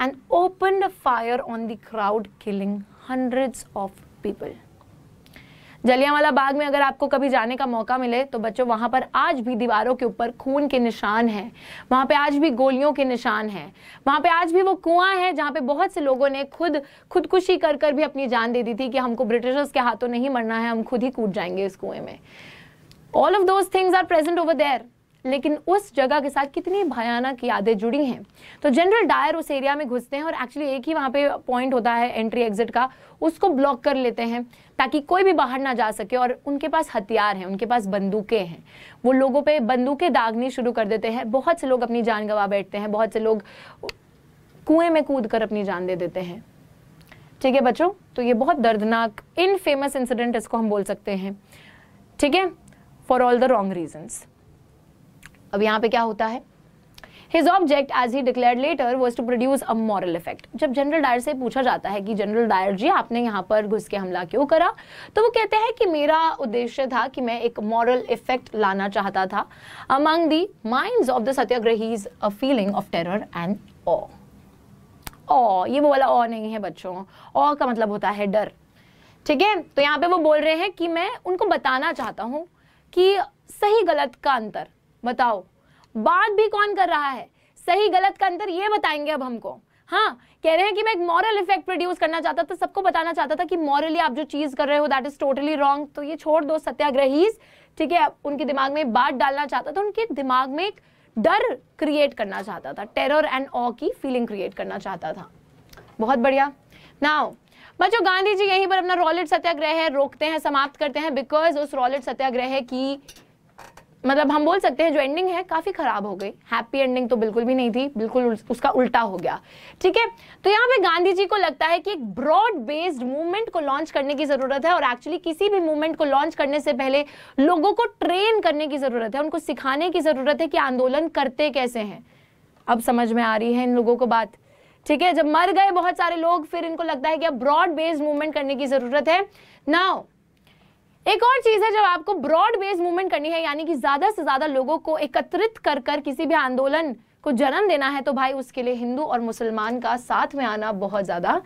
and open the fire on the crowd killing hundreds of people Jallianwala Bagh में अगर आपको कभी जाने का मौका मिले तो बच्चों वहां पर आज भी दीवारों के ऊपर खून के निशान हैं वहां पे आज भी गोलियों के निशान हैं वहां पे आज भी वो कुआं है जहां पे बहुत से लोगों ने खुद खुदकुशी कर कर भी अपनी जान दे दी थी कि हमको ब्रिटिशर्स के हाथों नहीं मरना है हम खुद ही कूद जाएंगे इस कुएं में all of those things are present over there लेकिन उस जगह के साथ कितनी भयानक यादें जुड़ी हैं तो जनरल डायर उस एरिया में घुसते हैं और एक्चुअली एक ही वहाँ पे पॉइंट होता है एंट्री एग्जिट का उसको ब्लॉक कर लेते हैं ताकि कोई भी बाहर ना जा सके और उनके पास हथियार हैं उनके पास बंदूकें हैं वो लोगों पर बंदूकें दागनी शुरू कर देते हैं बहुत से लोग अपनी जान गंवा बैठते हैं बहुत से लोग कुएं में कूद अपनी जान दे देते हैं ठीक है बच्चों तो ये बहुत दर्दनाक इन फेमस इंसिडेंट इसको हम बोल सकते हैं ठीक है for all the wrong reasons अब यहाँ पे क्या होता है his object as he declare later was to produce a moral effect जब जनरल डायर से पूछा जाता है कि जनरल डायर जी आपने यहाँ पर घुस के हमला क्यों करा तो वो कहते हैं कि मेरा उद्देश्य था कि मैं एक मॉरल इफेक्ट लाना चाहता था among the mind of the satyagrahis a feeling of terror and ओ ओ ये वो वाला ओ नहीं है बच्चों ओ का मतलब होता है डर ठीक है तो यहाँ पे वो बोल रहे हैं कि मैं उनको बताना चाहता हूँ कि सही गलत का अंतर बताओ बात भी कौन कर रहा है सही गलत का अंतर ये बताएंगे अब हमको हाँ कह रहे हैं कि मैं एक मॉरल इफेक्ट प्रोड्यूस करना चाहता था सबको बताना चाहता था कि मॉरली आप जो चीज कर रहे हो दैट इज टोटली रॉन्ग तो ये छोड़ दो सत्याग्रहीज ठीक है उनके दिमाग में बात डालना चाहता था उनके दिमाग में एक डर क्रिएट करना चाहता था टेरर एंड ऑ की फीलिंग क्रिएट करना चाहता था बहुत बढ़िया नाउ बच्चों गांधी जी यहीं पर अपना रॉलेट सत्याग्रह रोकते हैं समाप्त करते हैं बिकॉज उस रॉलेट सत्याग्रह की मतलब हम बोल सकते हैं जो एंडिंग है काफ़ी ख़राब हो गई हैप्पी एंडिंग तो बिल्कुल भी नहीं थी बिल्कुल उसका उल्टा हो गया ठीक है तो यहाँ पे गांधी जी को लगता है कि एक ब्रॉड बेस्ड मूवमेंट को लॉन्च करने की ज़रूरत है और एक्चुअली किसी भी मूवमेंट को लॉन्च करने से पहले लोगों को ट्रेन करने की ज़रूरत है उनको सिखाने की ज़रूरत है कि आंदोलन करते कैसे हैं अब समझ में आ रही है इन लोगों को बात ठीक है जब मर गए बहुत सारे लोग फिर इनको लगता है कि अब ब्रॉड बेस्ड मूवमेंट करने की ज़रूरत है नाउ एक और चीज है जब आपको ब्रॉड बेस्ड मूवमेंट करनी है यानी कि ज्यादा से ज्यादा लोगों को एकत्रित कर कर किसी भी आंदोलन को जन्म देना है तो भाई उसके लिए हिंदू और मुसलमान का साथ में आना बहुत ज्यादा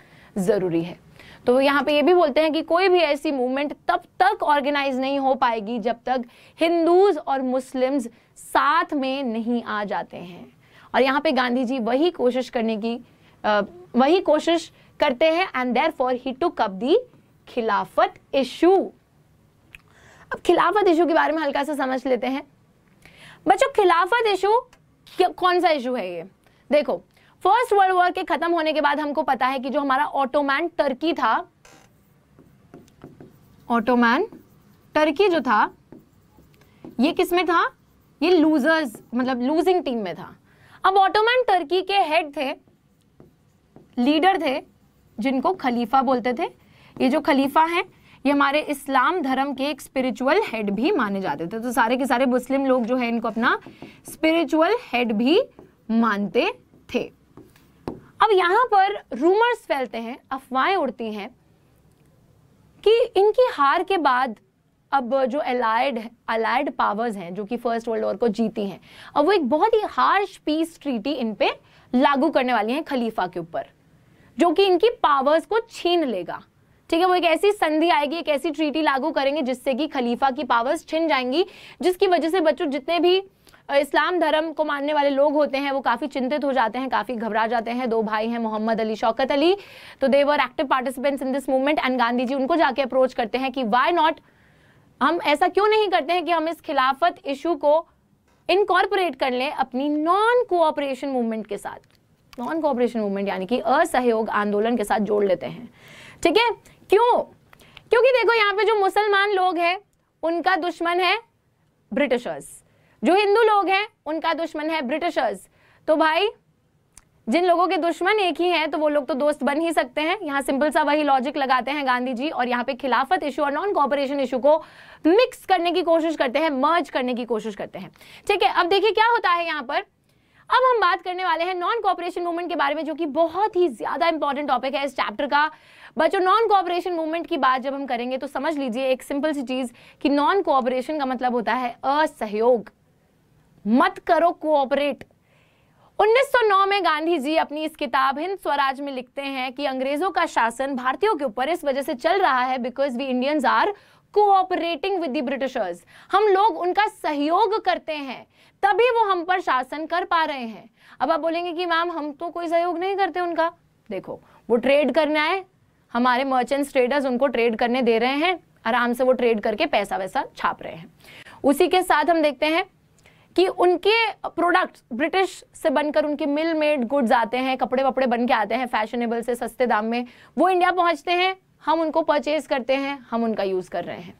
जरूरी है तो यहाँ पे ये भी बोलते हैं कि कोई भी ऐसी मूवमेंट तब तक ऑर्गेनाइज नहीं हो पाएगी जब तक हिंदूज और मुस्लिम्स साथ में नहीं आ जाते हैं और यहाँ पे गांधी जी वही कोशिश करने की आ, वही कोशिश करते हैं and therefore he took up the Khilafat issue अब खिलाफत इशू के बारे में हल्का सा समझ लेते हैं बच्चों खिलाफत इशू कौन सा इशू है ये देखो फर्स्ट वर्ल्ड वॉर के खत्म होने के बाद हमको पता है कि जो हमारा ऑटोमैन टर्की था ऑटोमैन टर्की जो था ये किस में था ये लूजर्स मतलब लूजिंग टीम में था अब ऑटोमैन टर्की के हेड थे लीडर थे जिनको खलीफा बोलते थे ये जो खलीफा हैं ये हमारे इस्लाम धर्म के एक स्पिरिचुअल हेड भी माने जाते थे तो सारे के सारे मुस्लिम लोग जो है इनको अपना स्पिरिचुअल हेड भी मानते थे अब यहाँ पर रूमर्स फैलते हैं अफवाहें उड़ती हैं कि इनकी हार के बाद अब जो अलाइड अलाइड पावर्स हैं जो कि फर्स्ट वर्ल्ड वॉर को जीती हैं अब वो एक बहुत ही हार्श पीस ट्रीटी इन पे लागू करने वाली हैं खलीफा के ऊपर जो कि इनकी पावर्स को छीन लेगा ठीक है वो एक ऐसी संधि आएगी एक ऐसी ट्रीटी लागू करेंगे जिससे कि खलीफा की पावर्स छिन जाएंगी जिसकी वजह से बच्चों जितने भी इस्लाम धर्म को मानने वाले लोग होते हैं वो काफ़ी चिंतित हो जाते हैं काफ़ी घबरा जाते हैं दो भाई हैं मोहम्मद अली शौकत अली तो they were active participants in this movement and Gandhi ji उनको जाके अप्रोच करते हैं कि वाई नॉट हम ऐसा क्यों नहीं करते हैं कि हम इस खिलाफत इशू को इनकॉर्पोरेट कर लें अपनी नॉन कोऑपरेशन मूवमेंट के साथ नॉन कोऑपरेशन मूवमेंट यानी कि असहयोग आंदोलन के साथ जोड़ लेते हैं ठीक है क्यों क्योंकि देखो यहाँ पे जो मुसलमान लोग हैं उनका दुश्मन है ब्रिटिशर्स जो हिंदू लोग हैं उनका दुश्मन है ब्रिटिशर्स तो भाई जिन लोगों के दुश्मन एक ही हैं तो वो लोग तो दोस्त बन ही सकते हैं यहाँ सिंपल सा वही लॉजिक लगाते हैं गांधी जी और यहाँ पे खिलाफत इशू और नॉन कॉपरेशन इशू को मिक्स करने की कोशिश करते हैं मर्ज करने की कोशिश करते हैं ठीक है अब देखिए क्या होता है यहाँ पर अब हम बात करने वाले हैं नॉन कॉपरेशन मूवमेंट के बारे में जो कि बहुत ही ज्यादा इंपॉर्टेंट टॉपिक है इस चैप्टर का बट जो नॉन कोऑपरेशन मूवमेंट की बात जब हम करेंगे तो समझ लीजिए एक सिंपल सी चीज़ कि नॉन कोऑपरेशन का मतलब होता है असहयोग मत करो कोऑपरेट 1909 में गांधी जी अपनी इस किताब हिंद स्वराज में लिखते हैं कि अंग्रेजों का शासन भारतीयों के ऊपर इस वजह से चल रहा है because we Indians are cooperating with the Britishers हम लोग उनका सहयोग करते हैं तभी वो हम पर शासन कर पा रहे हैं अब आप बोलेंगे कि मैम हम तो कोई सहयोग नहीं करते उनका देखो वो ट्रेड करने आए हमारे मर्चेंट्स ट्रेडर्स उनको ट्रेड करने दे रहे हैं आराम से वो ट्रेड करके पैसा वैसा छाप रहे हैं उसी के साथ हम देखते हैं कि उनके प्रोडक्ट्स ब्रिटिश से बनकर उनके मिल मेड गुड्स आते हैं कपड़े वपड़े बन के आते हैं फैशनेबल से सस्ते दाम में वो इंडिया पहुंचते हैं हम उनको परचेज करते हैं हम उनका यूज़ कर रहे हैं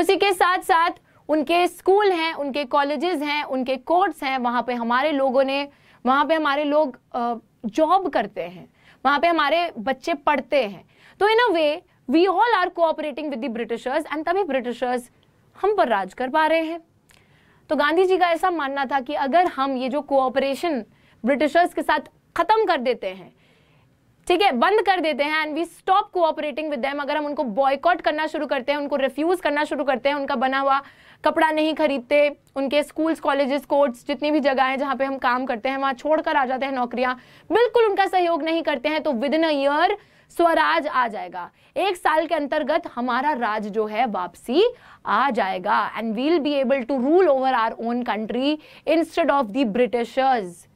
उसी के साथ साथ उनके स्कूल हैं उनके कॉलेजेस हैं उनके कोर्ट्स हैं वहाँ पे हमारे लोगों ने वहाँ पे हमारे लोग जॉब करते हैं वहाँ पे हमारे बच्चे पढ़ते हैं तो in a way we all are cooperating with the Britishers and तभी ब्रिटिशर्स हम पर राज कर पा रहे हैं तो गांधी जी का ऐसा मानना था कि अगर हम ये जो कोऑपरेशन ब्रिटिशर्स के साथ ख़त्म कर देते हैं ठीक है बंद कर देते हैं and we stop cooperating with them अगर हम उनको बॉयकॉट करना शुरू करते हैं उनको रिफ्यूज़ करना शुरू करते हैं उनका बना हुआ कपड़ा नहीं खरीदते उनके स्कूल्स कॉलेजेस कोर्ट्स जितनी भी जगह है जहां पे हम काम करते हैं वहां छोड़कर आ जाते हैं नौकरियां बिल्कुल उनका सहयोग नहीं करते हैं तो within a year swaraj आ जाएगा एक साल के अंतर्गत हमारा राज जो है वापसी आ जाएगा and we'll be able to rule over our own country instead of the Britishers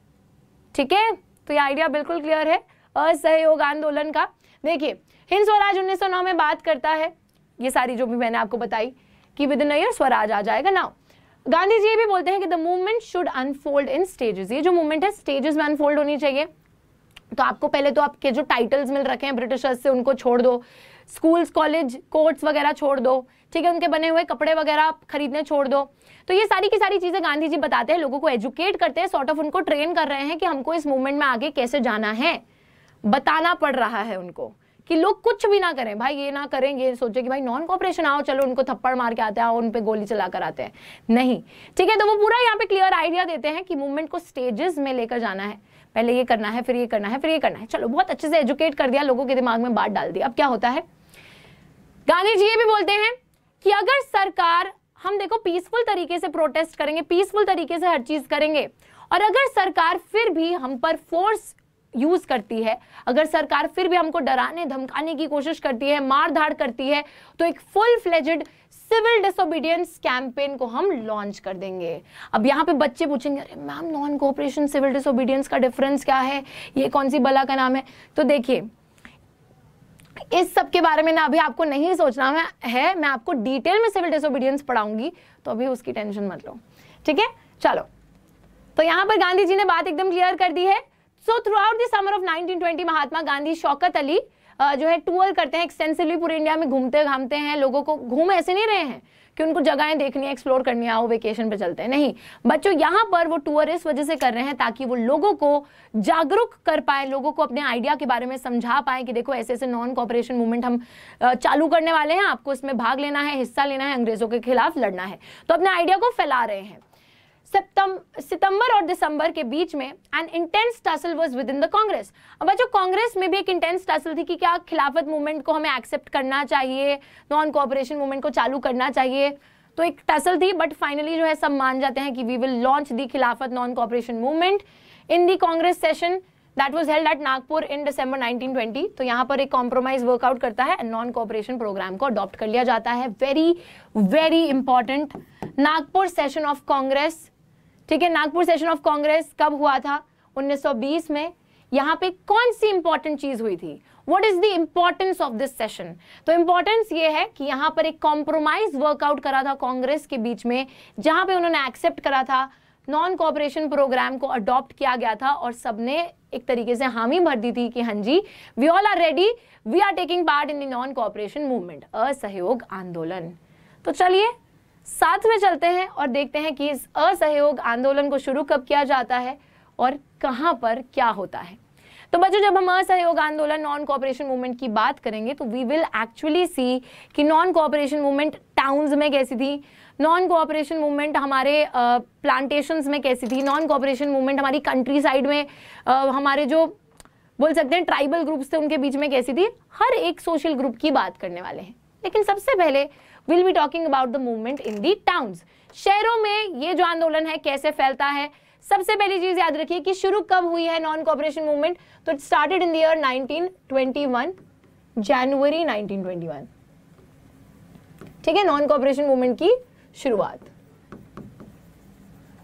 ठीक है तो ये आइडिया बिल्कुल क्लियर है असहयोग आंदोलन का देखिए हिंद स्वराज 1909 में बात करता है ये सारी जो भी मैंने आपको बताई कि विद इन स्वराज आ जाएगा नाउ गांधी जी भी बोलते हैं कि the movement should unfold in stages ये जो मूवमेंट है स्टेजेस में अनफोल्ड होनी चाहिए तो आपको पहले तो आपके जो टाइटल्स मिल रखे हैं ब्रिटिशर्स से उनको छोड़ दो स्कूल्स कॉलेज कोर्ट्स वगैरह छोड़ दो ठीक है उनके बने हुए कपड़े वगैरह आप खरीदने छोड़ दो तो ये सारी की सारी चीज़ें गांधी जी बताते हैं लोगों को एजुकेट करते हैं सॉर्ट ऑफ उनको ट्रेन कर रहे हैं कि हमको इस मूवमेंट में आगे कैसे जाना है बताना पड़ रहा है उनको कि लोग कुछ भी ना करें भाई ये ना करें ये सोचे कि भाई नॉन कॉपरेशन आओ चलो उनको थप्पड़ मार के आते हैं उन पर गोली चला कर आते हैं नहीं ठीक है तो वो पूरा यहाँ पे क्लियर आइडिया देते हैं कि मूवमेंट को स्टेजेस में लेकर जाना है पहले ये करना है फिर ये करना है फिर ये करना है चलो बहुत अच्छे से एजुकेट कर दिया लोगों के दिमाग में बात डाल दी अब क्या होता है गांधी जी ये भी बोलते हैं कि अगर सरकार हम देखो पीसफुल तरीके से प्रोटेस्ट करेंगे पीसफुल तरीके से हर चीज करेंगे और अगर सरकार फिर भी हम पर फोर्स यूज़ करती है अगर सरकार फिर भी हमको डराने धमकाने की कोशिश करती है मार धाड़ करती है तो एक full fledged civil disobedience campaign को हम लॉन्च कर देंगे अब यहाँ पे बच्चे पूछेंगे अरे ma'am non cooperation civil disobedience का डिफरेंस क्या है ये कौन सी बला का नाम है तो देखिए इस सब के बारे में ना अभी आपको नहीं सोचना है मैं आपको डिटेल में सिविल डिसोबीडियंस पढ़ाऊंगी तो अभी उसकी टेंशन मत लो ठीक है चलो तो यहां पर गांधी जी ने बात एकदम क्लियर कर दी है so throughout the summer of 1920 Mahatma Gandhi Shaukat Ali जो है टूर करते हैं एक्सटेंसिवली पूरे इंडिया में घूमते घामते हैं लोगों को घूम ऐसे नहीं रहे हैं कि उनको जगहें देखनी है एक्सप्लोर करनी है आओ वेकेशन पे चलते हैं नहीं बच्चों यहाँ पर वो टूर इस वजह से कर रहे हैं ताकि वो लोगों को जागरूक कर पाए लोगों को अपने आइडिया के बारे में समझा पाए कि देखो ऐसे ऐसे नॉन कॉपरेशन मूवमेंट हम uh, चालू करने वाले हैं आपको इसमें भाग लेना है हिस्सा लेना है अंग्रेजों के खिलाफ लड़ना है तो अपने आइडिया को फैला रहे हैं सितंबर और दिसंबर के बीच में an intense tussle was within the Congress अब जो कांग्रेस में भी एक इंटेंस टसल थी कि क्या खिलाफत मूवमेंट को हमें एक्सेप्ट करना चाहिए नॉन कोऑपरेशन मूवमेंट को चालू करना चाहिए तो एक टसल थी बट फाइनली जो है सब मान जाते हैं कि we will launch the Khilafat non cooperation movement in the Congress session that was held at Nagpur in December 1920 तो यहाँ पर एक कॉम्प्रोमाइज वर्कआउट करता है नॉन कोऑपरेशन प्रोग्राम को अडॉप्ट कर लिया जाता है very very important Nagpur session of Congress ठीक है नागपुर सेशन ऑफ कांग्रेस कब हुआ था 1920 में यहाँ पे कौन सी इंपॉर्टेंट चीज हुई थी what is the importance of this session तो इम्पोर्टेंस ये है कि यहां पर एक कॉम्प्रोमाइज वर्कआउट करा था कांग्रेस के बीच में जहां पे उन्होंने एक्सेप्ट करा था नॉन कॉपरेशन प्रोग्राम को अडॉप्ट किया गया था और सबने एक तरीके से हामी भर दी थी कि हांजी जी we all are ready we are taking part in the non cooperation movement असहयोग आंदोलन तो चलिए साथ में चलते हैं और देखते हैं कि इस असहयोग आंदोलन को शुरू कब किया जाता है और कहां पर क्या होता है तो बच्चों जब हम असहयोग आंदोलन नॉन कॉपरेशन मूवमेंट की बात करेंगे तो वी विल एक्चुअली सी कि नॉन कॉपरेशन मूवमेंट टाउन्स में कैसी थी नॉन कोऑपरेशन मूवमेंट हमारे प्लांटेशन में कैसी थी नॉन कोऑपरेशन मूवमेंट हमारी कंट्री साइड में हमारे जो बोल सकते हैं ट्राइबल ग्रुप्स थे उनके बीच में कैसी थी हर एक सोशल ग्रुप की बात करने वाले हैं लेकिन सबसे पहले will be talking about the movement in the town शहरों में ये जो आंदोलन है कैसे फैलता है सबसे पहली चीज याद रखिए कि शुरू कब हुई है नॉन कॉपरेशन मूवमेंट तो इट स्टार्टेड इन द 1921 जनवरी 1921 ठीक है नॉन कॉपरेशन मूवमेंट की शुरुआत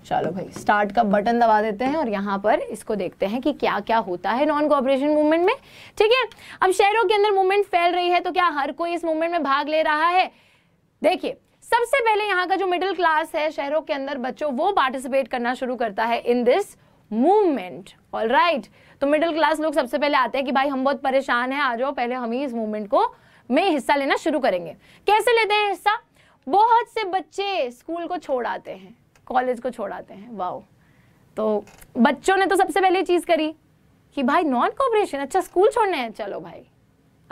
चलो भाई स्टार्ट का बटन दबा देते हैं और यहाँ पर इसको देखते हैं कि क्या क्या होता है नॉन कॉपरेशन मूवमेंट में ठीक है अब शहरों के अंदर मूवमेंट फैल रही है तो क्या हर कोई इस मूवमेंट में भाग ले रहा है देखिए सबसे पहले यहाँ का जो मिडिल क्लास है शहरों के अंदर बच्चों वो पार्टिसिपेट करना शुरू करता है in this movement all right तो मिडिल क्लास लोग सबसे पहले आते हैं कि भाई हम बहुत परेशान हैं आ जाओ पहले हम ही इस मूवमेंट को में हिस्सा लेना शुरू करेंगे कैसे लेते हैं हिस्सा बहुत से बच्चे स्कूल को छोड़ आते हैं कॉलेज को छोड़ आते हैं वाओ तो बच्चों ने तो सबसे पहले चीज़ करी कि भाई नॉन कॉपरेशन अच्छा स्कूल छोड़ने हैं चलो भाई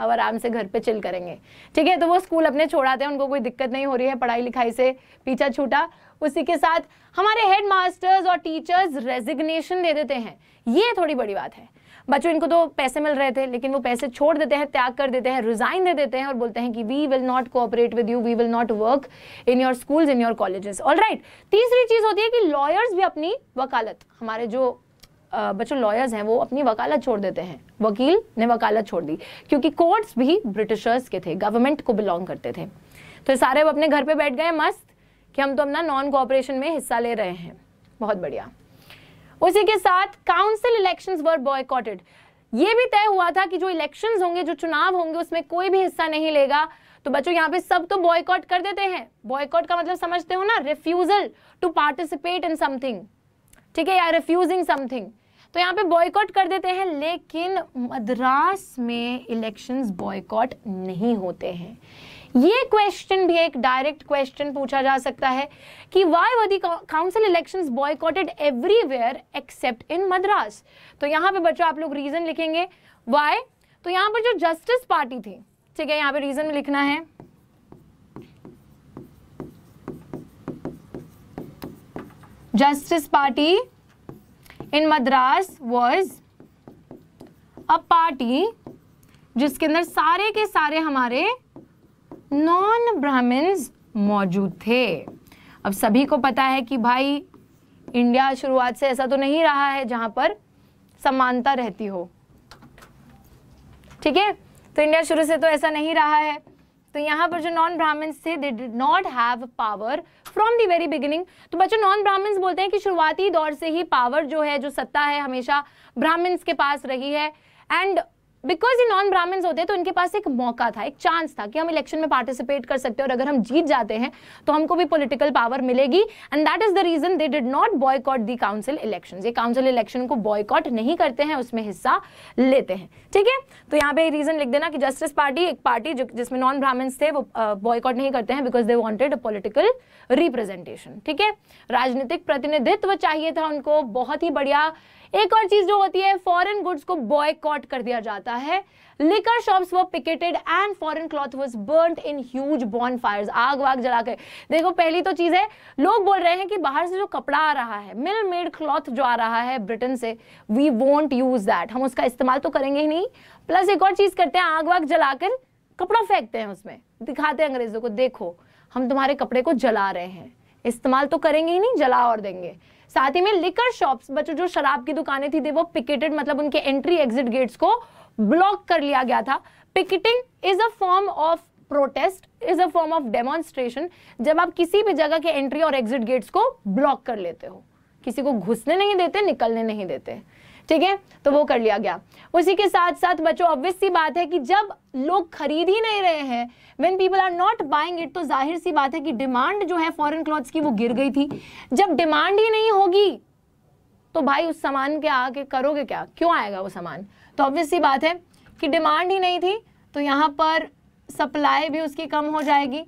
अब आराम से घर पे चिल करेंगे ठीक है तो वो स्कूल अपने छोड़ाते हैं उनको कोई दिक्कत नहीं हो रही है पढ़ाई लिखाई से पीछा छूटा उसी के साथ हमारे हेड मास्टर्स और टीचर्स रेजिग्नेशन दे देते हैं ये थोड़ी बड़ी बात है बच्चों इनको तो पैसे मिल रहे थे लेकिन वो पैसे छोड़ देते हैं त्याग कर देते हैं रिजाइन दे देते हैं और बोलते हैं कि we will not cooperate with you we will not work in your schools in your colleges all right तीसरी चीज़ होती है कि लॉयर्स भी अपनी वकालत हमारे जो बच्चों लॉयर्स हैं वो अपनी वकालत छोड़ देते हैं वकील ने वकालत छोड़ दी क्योंकि कोर्ट्स भी ब्रिटिशर्स के थे गवर्नमेंट को बिलोंग करते थे तो सारे अपने घर पे बैठ गए मस्त कि हम तो अपना नॉन कोऑपरेशन में हिस्सा ले रहे हैं बहुत बढ़िया उसी के साथ काउंसिल इलेक्शन वर बॉयकॉटेड ये भी तय हुआ था कि जो इलेक्शन होंगे जो चुनाव होंगे उसमें कोई भी हिस्सा नहीं लेगा तो बच्चों यहाँ पे सब तो बॉयकॉट कर देते हैं बॉयकॉट का मतलब समझते हो ना refusal to participate in something ठीक है या रिफ्यूजिंग समथिंग तो यहाँ पे बॉयकॉट कर देते हैं लेकिन मद्रास में इलेक्शंस बॉयकॉट नहीं होते हैं ये क्वेश्चन भी एक डायरेक्ट क्वेश्चन पूछा जा सकता है कि why we council elections boycotted everywhere except in Madras तो यहाँ पे बच्चों आप लोग रीजन लिखेंगे वाई तो यहाँ पर जो जस्टिस पार्टी थी ठीक है यहाँ पे रीजन में लिखना है justice party in Madras was a party जिसके अंदर सारे के सारे हमारे नॉन ब्राह्मण्स मौजूद थे अब सभी को पता है कि भाई इंडिया शुरुआत से ऐसा तो नहीं रहा है जहां पर समानता रहती हो ठीक है तो इंडिया शुरू से तो ऐसा नहीं रहा है तो यहाँ पर जो नॉन ब्राह्मण्स थे they did not have power from the very beginning तो बच्चों नॉन ब्राह्मण्स बोलते हैं कि शुरुआती दौर से ही पावर जो है जो सत्ता है हमेशा ब्राह्मण्स के पास रही है एंड बिकॉज ये नॉन ब्राह्मण होते हैं तो इनके पास एक मौका था एक चांस था कि हम इलेक्शन में पार्टिसिपेट कर सकते हैं और अगर हम जीत जाते हैं तो हमको भी पॉलिटिकल पावर मिलेगी and that is the reason they did not boycott the council election ये काउंसिल इलेक्शन को बॉयकॉट नहीं करते हैं उसमें हिस्सा लेते हैं ठीक है तो यहाँ पे रीजन लिख देना कि जस्टिस पार्टी एक पार्टी जिसमें नॉन ब्राह्मण थे वो बॉयकॉट नहीं करते हैं because they wanted a political representation ठीक है राजनीतिक प्रतिनिधित्व चाहिए था उनको बहुत ही बढ़िया एक और चीज जो होती है फॉरेन गुड्स को बॉयकॉट कर दिया जाता है liquor shops were picketed and foreign cloth was burn in huge bonfire आग वाग जला के देखो पहली तो चीज है लोग बोल रहे हैं कि बाहर से जो कपड़ा आ रहा है मिल मेड क्लॉथ जो आ रहा है ब्रिटेन से वी वॉन्ट यूज दैट हम उसका इस्तेमाल तो करेंगे ही नहीं प्लस एक और चीज करते हैं आग वाग जलाकर कपड़ा फेंकते हैं उसमें दिखाते हैं अंग्रेजों को देखो हम तुम्हारे कपड़े को जला रहे हैं इस्तेमाल तो करेंगे ही नहीं जला और देंगे साथ ही में लिकर शॉप्स बच्चों जो शराब की दुकानें थी वो पिकेटेड मतलब उनके एंट्री एग्जिट गेट्स को ब्लॉक कर लिया गया था picketing is a form of protest is a form of demonstration जब आप किसी भी जगह के एंट्री और एग्जिट गेट्स को ब्लॉक कर लेते हो किसी को घुसने नहीं देते निकलने नहीं देते ठीक है तो वो कर लिया गया उसी के साथ साथ बच्चों ऑब्वियस सी बात है कि जब लोग खरीद ही नहीं रहे हैं when people are not buying it तो जाहिर सी बात है कि डिमांड जो है फॉरेन क्लॉथ्स की वो गिर गई थी जब डिमांड ही नहीं होगी तो भाई उस सामान के आके करोगे क्या क्यों आएगा वो सामान तो ऑब्वियस सी बात है कि डिमांड ही नहीं थी तो यहाँ पर सप्लाई भी उसकी कम हो जाएगी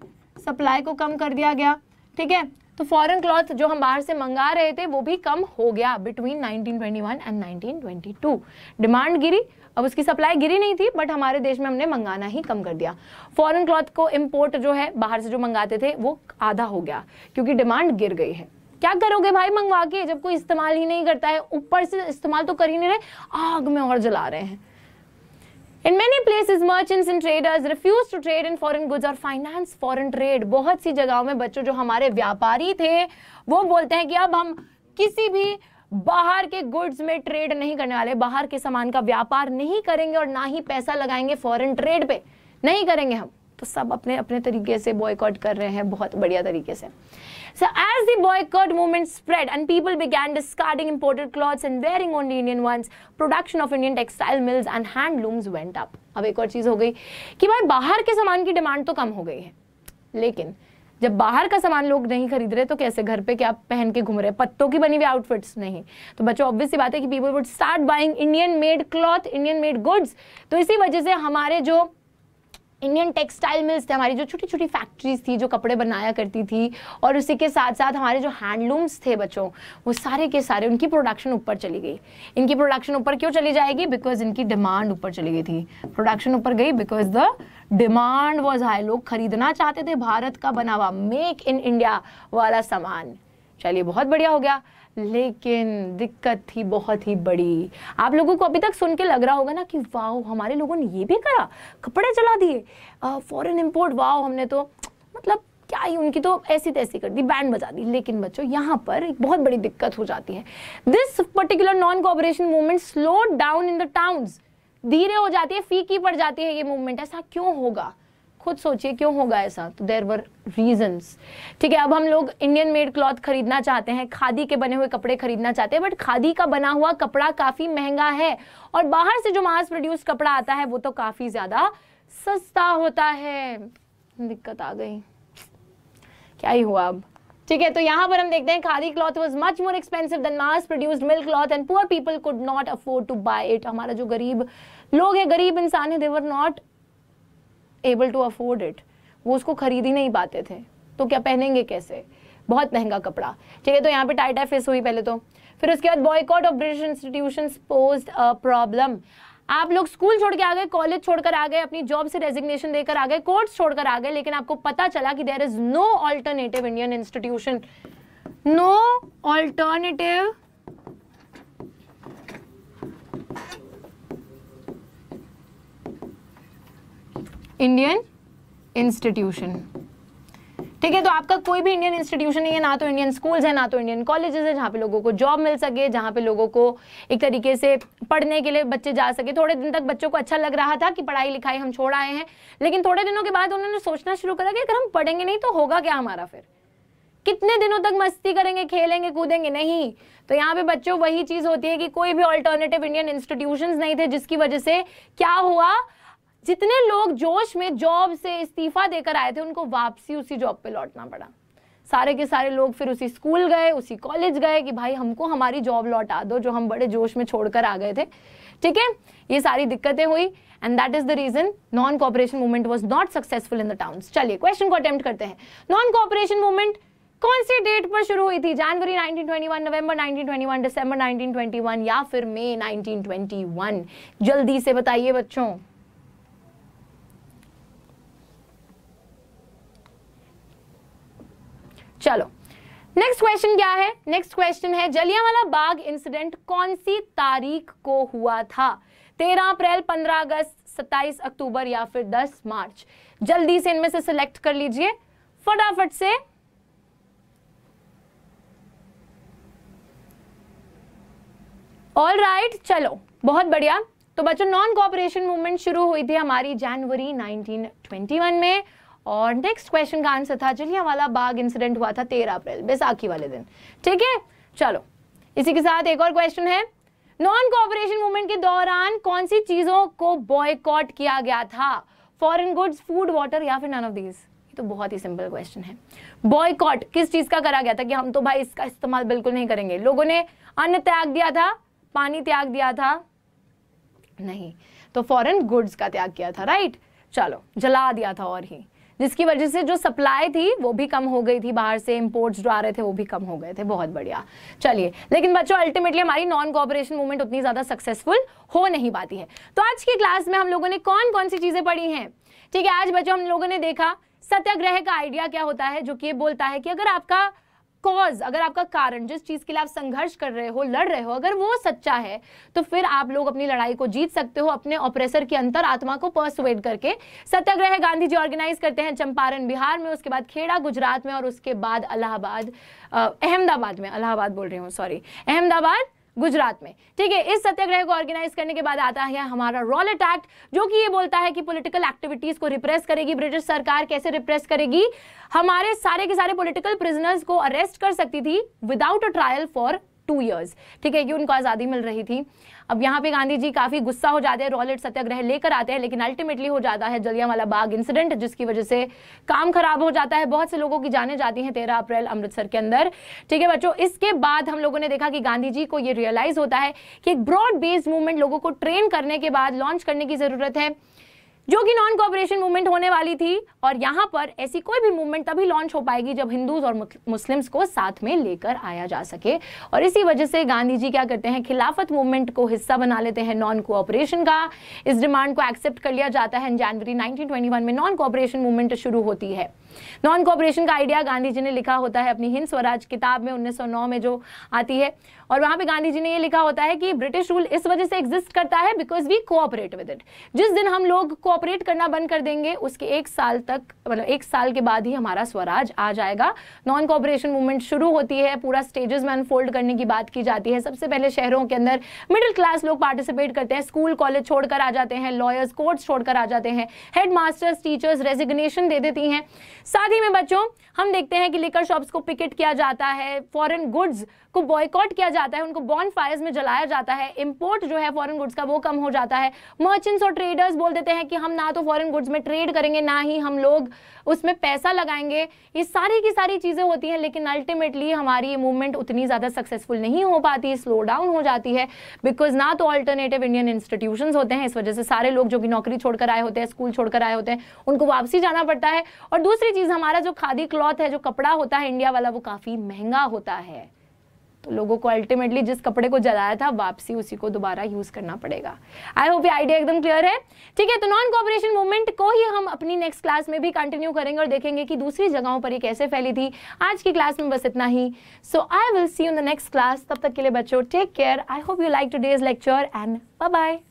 सप्लाई को कम कर दिया गया ठीक है तो फॉरेन क्लॉथ जो हम बाहर से मंगा रहे थे वो भी कम हो गया बिटवीन 1921 एंड 1922 डिमांड गिरी अब उसकी सप्लाई गिरी नहीं थी बट हमारे देश में हमने मंगाना ही कम कर दिया फॉरेन क्लॉथ को इम्पोर्ट जो है बाहर से जो मंगाते थे वो आधा हो गया क्योंकि डिमांड गिर गई है क्या करोगे भाई मंगवा के जब कोई इस्तेमाल ही नहीं करता है ऊपर से इस्तेमाल तो कर ही नहीं रहे आग में और जला रहे हैं In many places, merchants and traders refuse to trade in foreign goods और फाइनेंस foreign ट्रेड बहुत सी जगहों में बच्चों जो हमारे व्यापारी थे वो बोलते हैं कि अब हम किसी भी बाहर के गुड्स में ट्रेड नहीं करने वाले बाहर के सामान का व्यापार नहीं करेंगे और ना ही पैसा लगाएंगे फॉरेन ट्रेड पे नहीं करेंगे हम तो सब अपने अपने तरीके से बॉयकॉट कर रहे हैं बहुत बढ़िया तरीके से So as the boycott movement spread and people began discarding imported clothes and wearing only Indian ones, production of Indian textile mills and hand looms went up. अब एक और चीज़ हो गई कि भाई बाहर के सामान की डिमांड तो कम हो गई है लेकिन जब बाहर का सामान लोग नहीं खरीद रहे तो कैसे घर पे क्या पहन के घूम रहे पत्तों की बनी हुई आउटफिट्स नहीं तो बच्चों ऑब्वियस बात है कि people would start buying Indian made cloth Indian made goods तो इसी वजह से हमारे जो इंडियन टेक्सटाइल मिल्स थे हमारी जो छोटी छोटी फैक्ट्रीज थी जो कपड़े बनाया करती थी और उसी के साथ साथ हमारे जो हैंडलूम्स थे बच्चों वो सारे के सारे उनकी प्रोडक्शन ऊपर चली गई इनकी प्रोडक्शन ऊपर क्यों चली जाएगी बिकॉज इनकी डिमांड ऊपर चली गई थी प्रोडक्शन ऊपर गई because the demand was high लोग खरीदना चाहते थे भारत का बना हुआ मेक इन इंडिया वाला सामान चलिए बहुत बढ़िया हो गया लेकिन दिक्कत थी बहुत ही बड़ी आप लोगों को अभी तक सुन के लग रहा होगा ना कि वाह हमारे लोगों ने ये भी करा कपड़े चला दिए फॉरेन इम्पोर्ट वाह हमने तो मतलब क्या ही उनकी तो ऐसी तैसी कर दी बैंड बजा दी लेकिन बच्चों यहाँ पर एक बहुत बड़ी दिक्कत हो जाती है this particular non cooperation movement slow down in the towns धीरे हो जाती है फीकी पड़ जाती है ये मूवमेंट ऐसा क्यों होगा खुद सोचिए क्यों होगा ऐसा तो देर वर रीजन्स ठीक है अब हम लोग इंडियन मेड क्लॉथ खरीदना चाहते हैं खादी के बने हुए कपड़े खरीदना चाहते हैं बट खादी का बना हुआ कपड़ा काफ़ी महंगा है और बाहर से जो मास प्रोड्यूस कपड़ा आता है वो तो काफ़ी ज़्यादा सस्ता होता है दिक्कत आ गई क्या ही हुआ अब ठीक है तो यहां पर हम देखते हैं khadi cloth was much more expensive than mass produced mill cloth and poor people could not afford to buy it हमारा जो गरीब लोग है गरीब इंसान है they're not able to afford it वो उसको खरीद ही नहीं पाते थे तो क्या पहनेंगे कैसे बहुत महंगा कपड़ा ठीक है तो यहाँ पे टाइट फेस हुई पहले तो फिर उसके बाद boycott of British institution a problem आप लोग स्कूल छोड़ के आ गए कॉलेज छोड़कर आ गए अपनी जॉब से रेजिग्नेशन देकर आ गए कोर्स छोड़कर आ गए लेकिन आपको पता चला कि there is no alternative Indian institution no alternative Indian institution ठीक है तो आपका कोई भी इंडियन इंस्टीट्यूशन नहीं है ना तो इंडियन स्कूल्स है ना तो इंडियन कॉलेजेस है जहाँ पे लोगों को जॉब मिल सके जहाँ पे लोगों को एक तरीके से पढ़ने के लिए बच्चे जा सके थोड़े दिन तक बच्चों को अच्छा लग रहा था कि पढ़ाई लिखाई हम छोड़ आए हैं लेकिन थोड़े दिनों के बाद उन्होंने सोचना शुरू करा कि अगर हम पढ़ेंगे नहीं तो होगा क्या हमारा फिर कितने दिनों तक मस्ती करेंगे खेलेंगे कूदेंगे नहीं तो यहाँ पे बच्चों वही चीज़ होती है कि कोई भी ऑल्टरनेटिव इंडियन इंस्टीट्यूशन नहीं थे जिसकी वजह से क्या हुआ जितने लोग जोश में जॉब से इस्तीफा देकर आए थे उनको वापसी उसी जॉब पे लौटना पड़ा सारे के सारे लोग फिर उसी स्कूल गए उसी कॉलेज गए कि भाई हमको हमारी जॉब लौटा दो जो हम बड़े जोश में छोड़कर आ गए थे ठीक है ये सारी दिक्कतें हुई and that is the reason non cooperation movement was not successful in the town चलिए क्वेश्चन को अटेम्प्ट करते हैं नॉन कॉपरेशन मूवमेंट कौन सी डेट पर शुरू हुई थी जनवरी 1921, नवंबर 1921, दिसंबर 1921 या फिर मई 1921 जल्दी से बताइए बच्चों चलो नेक्स्ट क्वेश्चन क्या है नेक्स्ट क्वेश्चन है जलियांवाला बाग इंसिडेंट कौन सी तारीख को हुआ था तेरह अप्रैल पंद्रह अगस्त सत्ताईस अक्टूबर या फिर दस मार्च जल्दी से इनमें से सिलेक्ट कर लीजिए फटाफट से ऑल राइट right, चलो बहुत बढ़िया तो बच्चों नॉन कॉपरेशन मूवमेंट शुरू हुई थी हमारी जनवरी 1921 में और नेक्स्ट क्वेश्चन का आंसर था जलिया वाला बाग इंसिडेंट हुआ था तेरह अप्रैल बैसाखी वाले दिन ठीक है चलो इसी के साथ एक और क्वेश्चन है नॉन कोऑपरेशन मूवमेंट के दौरान कौन सी चीज़ों को बॉयकॉट किया गया था फॉरेन गुड्स फूड वाटर या फिर नन ऑफ दीज तो बहुत ही सिंपल क्वेश्चन है बॉयकॉट किस चीज़ का करा गया था कि हम तो भाई इसका इस्तेमाल बिल्कुल नहीं करेंगे लोगों ने अन्न त्याग दिया था पानी त्याग दिया था नहीं तो फॉरेन गुड्स का त्याग किया था राइट चलो जला दिया था और ही जिसकी वजह से जो सप्लाई थी वो भी कम हो गई थी बाहर से इम्पोर्ट्स जो आ रहे थे वो भी कम हो गए थे बहुत बढ़िया चलिए लेकिन बच्चों अल्टीमेटली हमारी नॉन कॉपरेशन मूवमेंट उतनी ज़्यादा सक्सेसफुल हो नहीं पाती है तो आज की क्लास में हम लोगों ने कौन कौन सी चीज़ें पढ़ी हैं ठीक है आज बच्चों हम लोगों ने देखा सत्याग्रह का आइडिया क्या होता है जो कि ये बोलता है कि अगर आपका कॉज अगर आपका कारण जिस चीज़ के लिए आप संघर्ष कर रहे हो लड़ रहे हो अगर वो सच्चा है तो फिर आप लोग अपनी लड़ाई को जीत सकते हो अपने ऑपरेसर की अंतर आत्मा को पर्सुएट करके सत्याग्रह गांधी जी ऑर्गेनाइज करते हैं चंपारण बिहार में उसके बाद खेड़ा गुजरात में और उसके बाद अलाहाबाद अहमदाबाद में अलाहाबाद बोल रही हूँ सॉरी अहमदाबाद गुजरात में ठीक है इस सत्याग्रह को ऑर्गेनाइज करने के बाद आता है हमारा रॉलेट एक्ट जो कि ये बोलता है कि पॉलिटिकल एक्टिविटीज को रिप्रेस करेगी ब्रिटिश सरकार कैसे रिप्रेस करेगी हमारे सारे के सारे पोलिटिकल प्रिजनर्स को अरेस्ट कर सकती थी without a trial for two years ठीक है कि उनको आज़ादी मिल रही थी अब यहाँ पे गांधी जी काफी गुस्सा हो जाते हैं रॉलेट सत्याग्रह लेकर आते हैं लेकिन अल्टीमेटली हो जाता है जलियावाला बाग इंसिडेंट जिसकी वजह से काम खराब हो जाता है बहुत से लोगों की जाने जाती हैं तेरह अप्रैल अमृतसर के अंदर ठीक है बच्चों इसके बाद हम लोगों ने देखा कि गांधी जी को ये रियलाइज होता है कि एक ब्रॉड बेस्ड मूवमेंट लोगों को ट्रेन करने के बाद लॉन्च करने की जरूरत है जो कि नॉन कॉपरेशन मूवमेंट होने वाली थी और यहाँ पर ऐसी कोई भी मूवमेंट तभी लॉन्च हो पाएगी जब हिंदूज और मुस्लिम्स को साथ में लेकर आया जा सके और इसी वजह से गांधी जी क्या करते हैं खिलाफत मूवमेंट को हिस्सा बना लेते हैं नॉन कोऑपरेशन का इस डिमांड को एक्सेप्ट कर लिया जाता है जनवरी नाइनटीन में नॉन कोऑपरेशन मूवमेंट शुरू होती है नॉन कॉपरेशन का आइडिया गांधी जी ने लिखा होता है अपनी हिंद स्वराज किताब में 1909 में जो आती है और वहां पे गांधी जी ने ये लिखा होता है कि ब्रिटिश रूल इस वजह से एग्जिस्ट करता है because we cooperate with it जिस दिन हम लोग कोऑपरेट करना बंद कर देंगे उसके एक साल तक मतलब एक साल के बाद ही हमारा स्वराज आ जाएगा नॉन कॉपरेशन मूवमेंट शुरू होती है पूरा स्टेजेस में अनफोल्ड करने की बात की जाती है सबसे पहले शहरों के अंदर मिडिल क्लास लोग पार्टिसिपेट करते हैं स्कूल कॉलेज छोड़कर आ जाते हैं लॉयर्स कोर्ट्स छोड़कर आ जाते हैं हेड टीचर्स रेजिग्नेशन दे देती हैं साथ ही में बच्चों हम देखते हैं कि लेकर शॉप्स को पिकेट किया जाता है फॉरेन गुड्स को बॉयकॉट किया जाता है उनको बॉन फायर्स में जलाया जाता है इम्पोर्ट जो है फॉरन गुड्स का वो कम हो जाता है मर्चेंट्स और ट्रेडर्स बोल देते हैं कि हम ना तो फॉरन गुड्स में ट्रेड करेंगे ना ही हम लोग उसमें पैसा लगाएंगे ये सारी की सारी चीज़ें होती हैं लेकिन अल्टीमेटली हमारी ये मूवमेंट उतनी ज़्यादा सक्सेसफुल नहीं हो पाती स्लो डाउन हो जाती है बिकॉज ना तो ऑल्टरनेटिव इंडियन इंस्टीट्यूशन होते हैं इस वजह से सारे लोग जो कि नौकरी छोड़कर आए होते हैं स्कूल छोड़कर आए होते हैं उनको वापसी जाना पड़ता है और दूसरी चीज़ हमारा जो खादी क्लॉथ है जो कपड़ा होता है इंडिया वाला वो काफ़ी महंगा होता है तो लोगों को अल्टीमेटली जिस कपड़े को जलाया था वापसी उसी को दोबारा यूज़ करना पड़ेगा आई होप ये आइडिया एकदम क्लियर है ठीक है तो नॉन कॉपरेशन मूवमेंट को ही हम अपनी नेक्स्ट क्लास में भी कंटिन्यू करेंगे और देखेंगे कि दूसरी जगहों पर ये कैसे फैली थी आज की क्लास में बस इतना ही so I will see you in the next class तब तक के लिए बच्चों take care I hope you like today's lecture and bye bye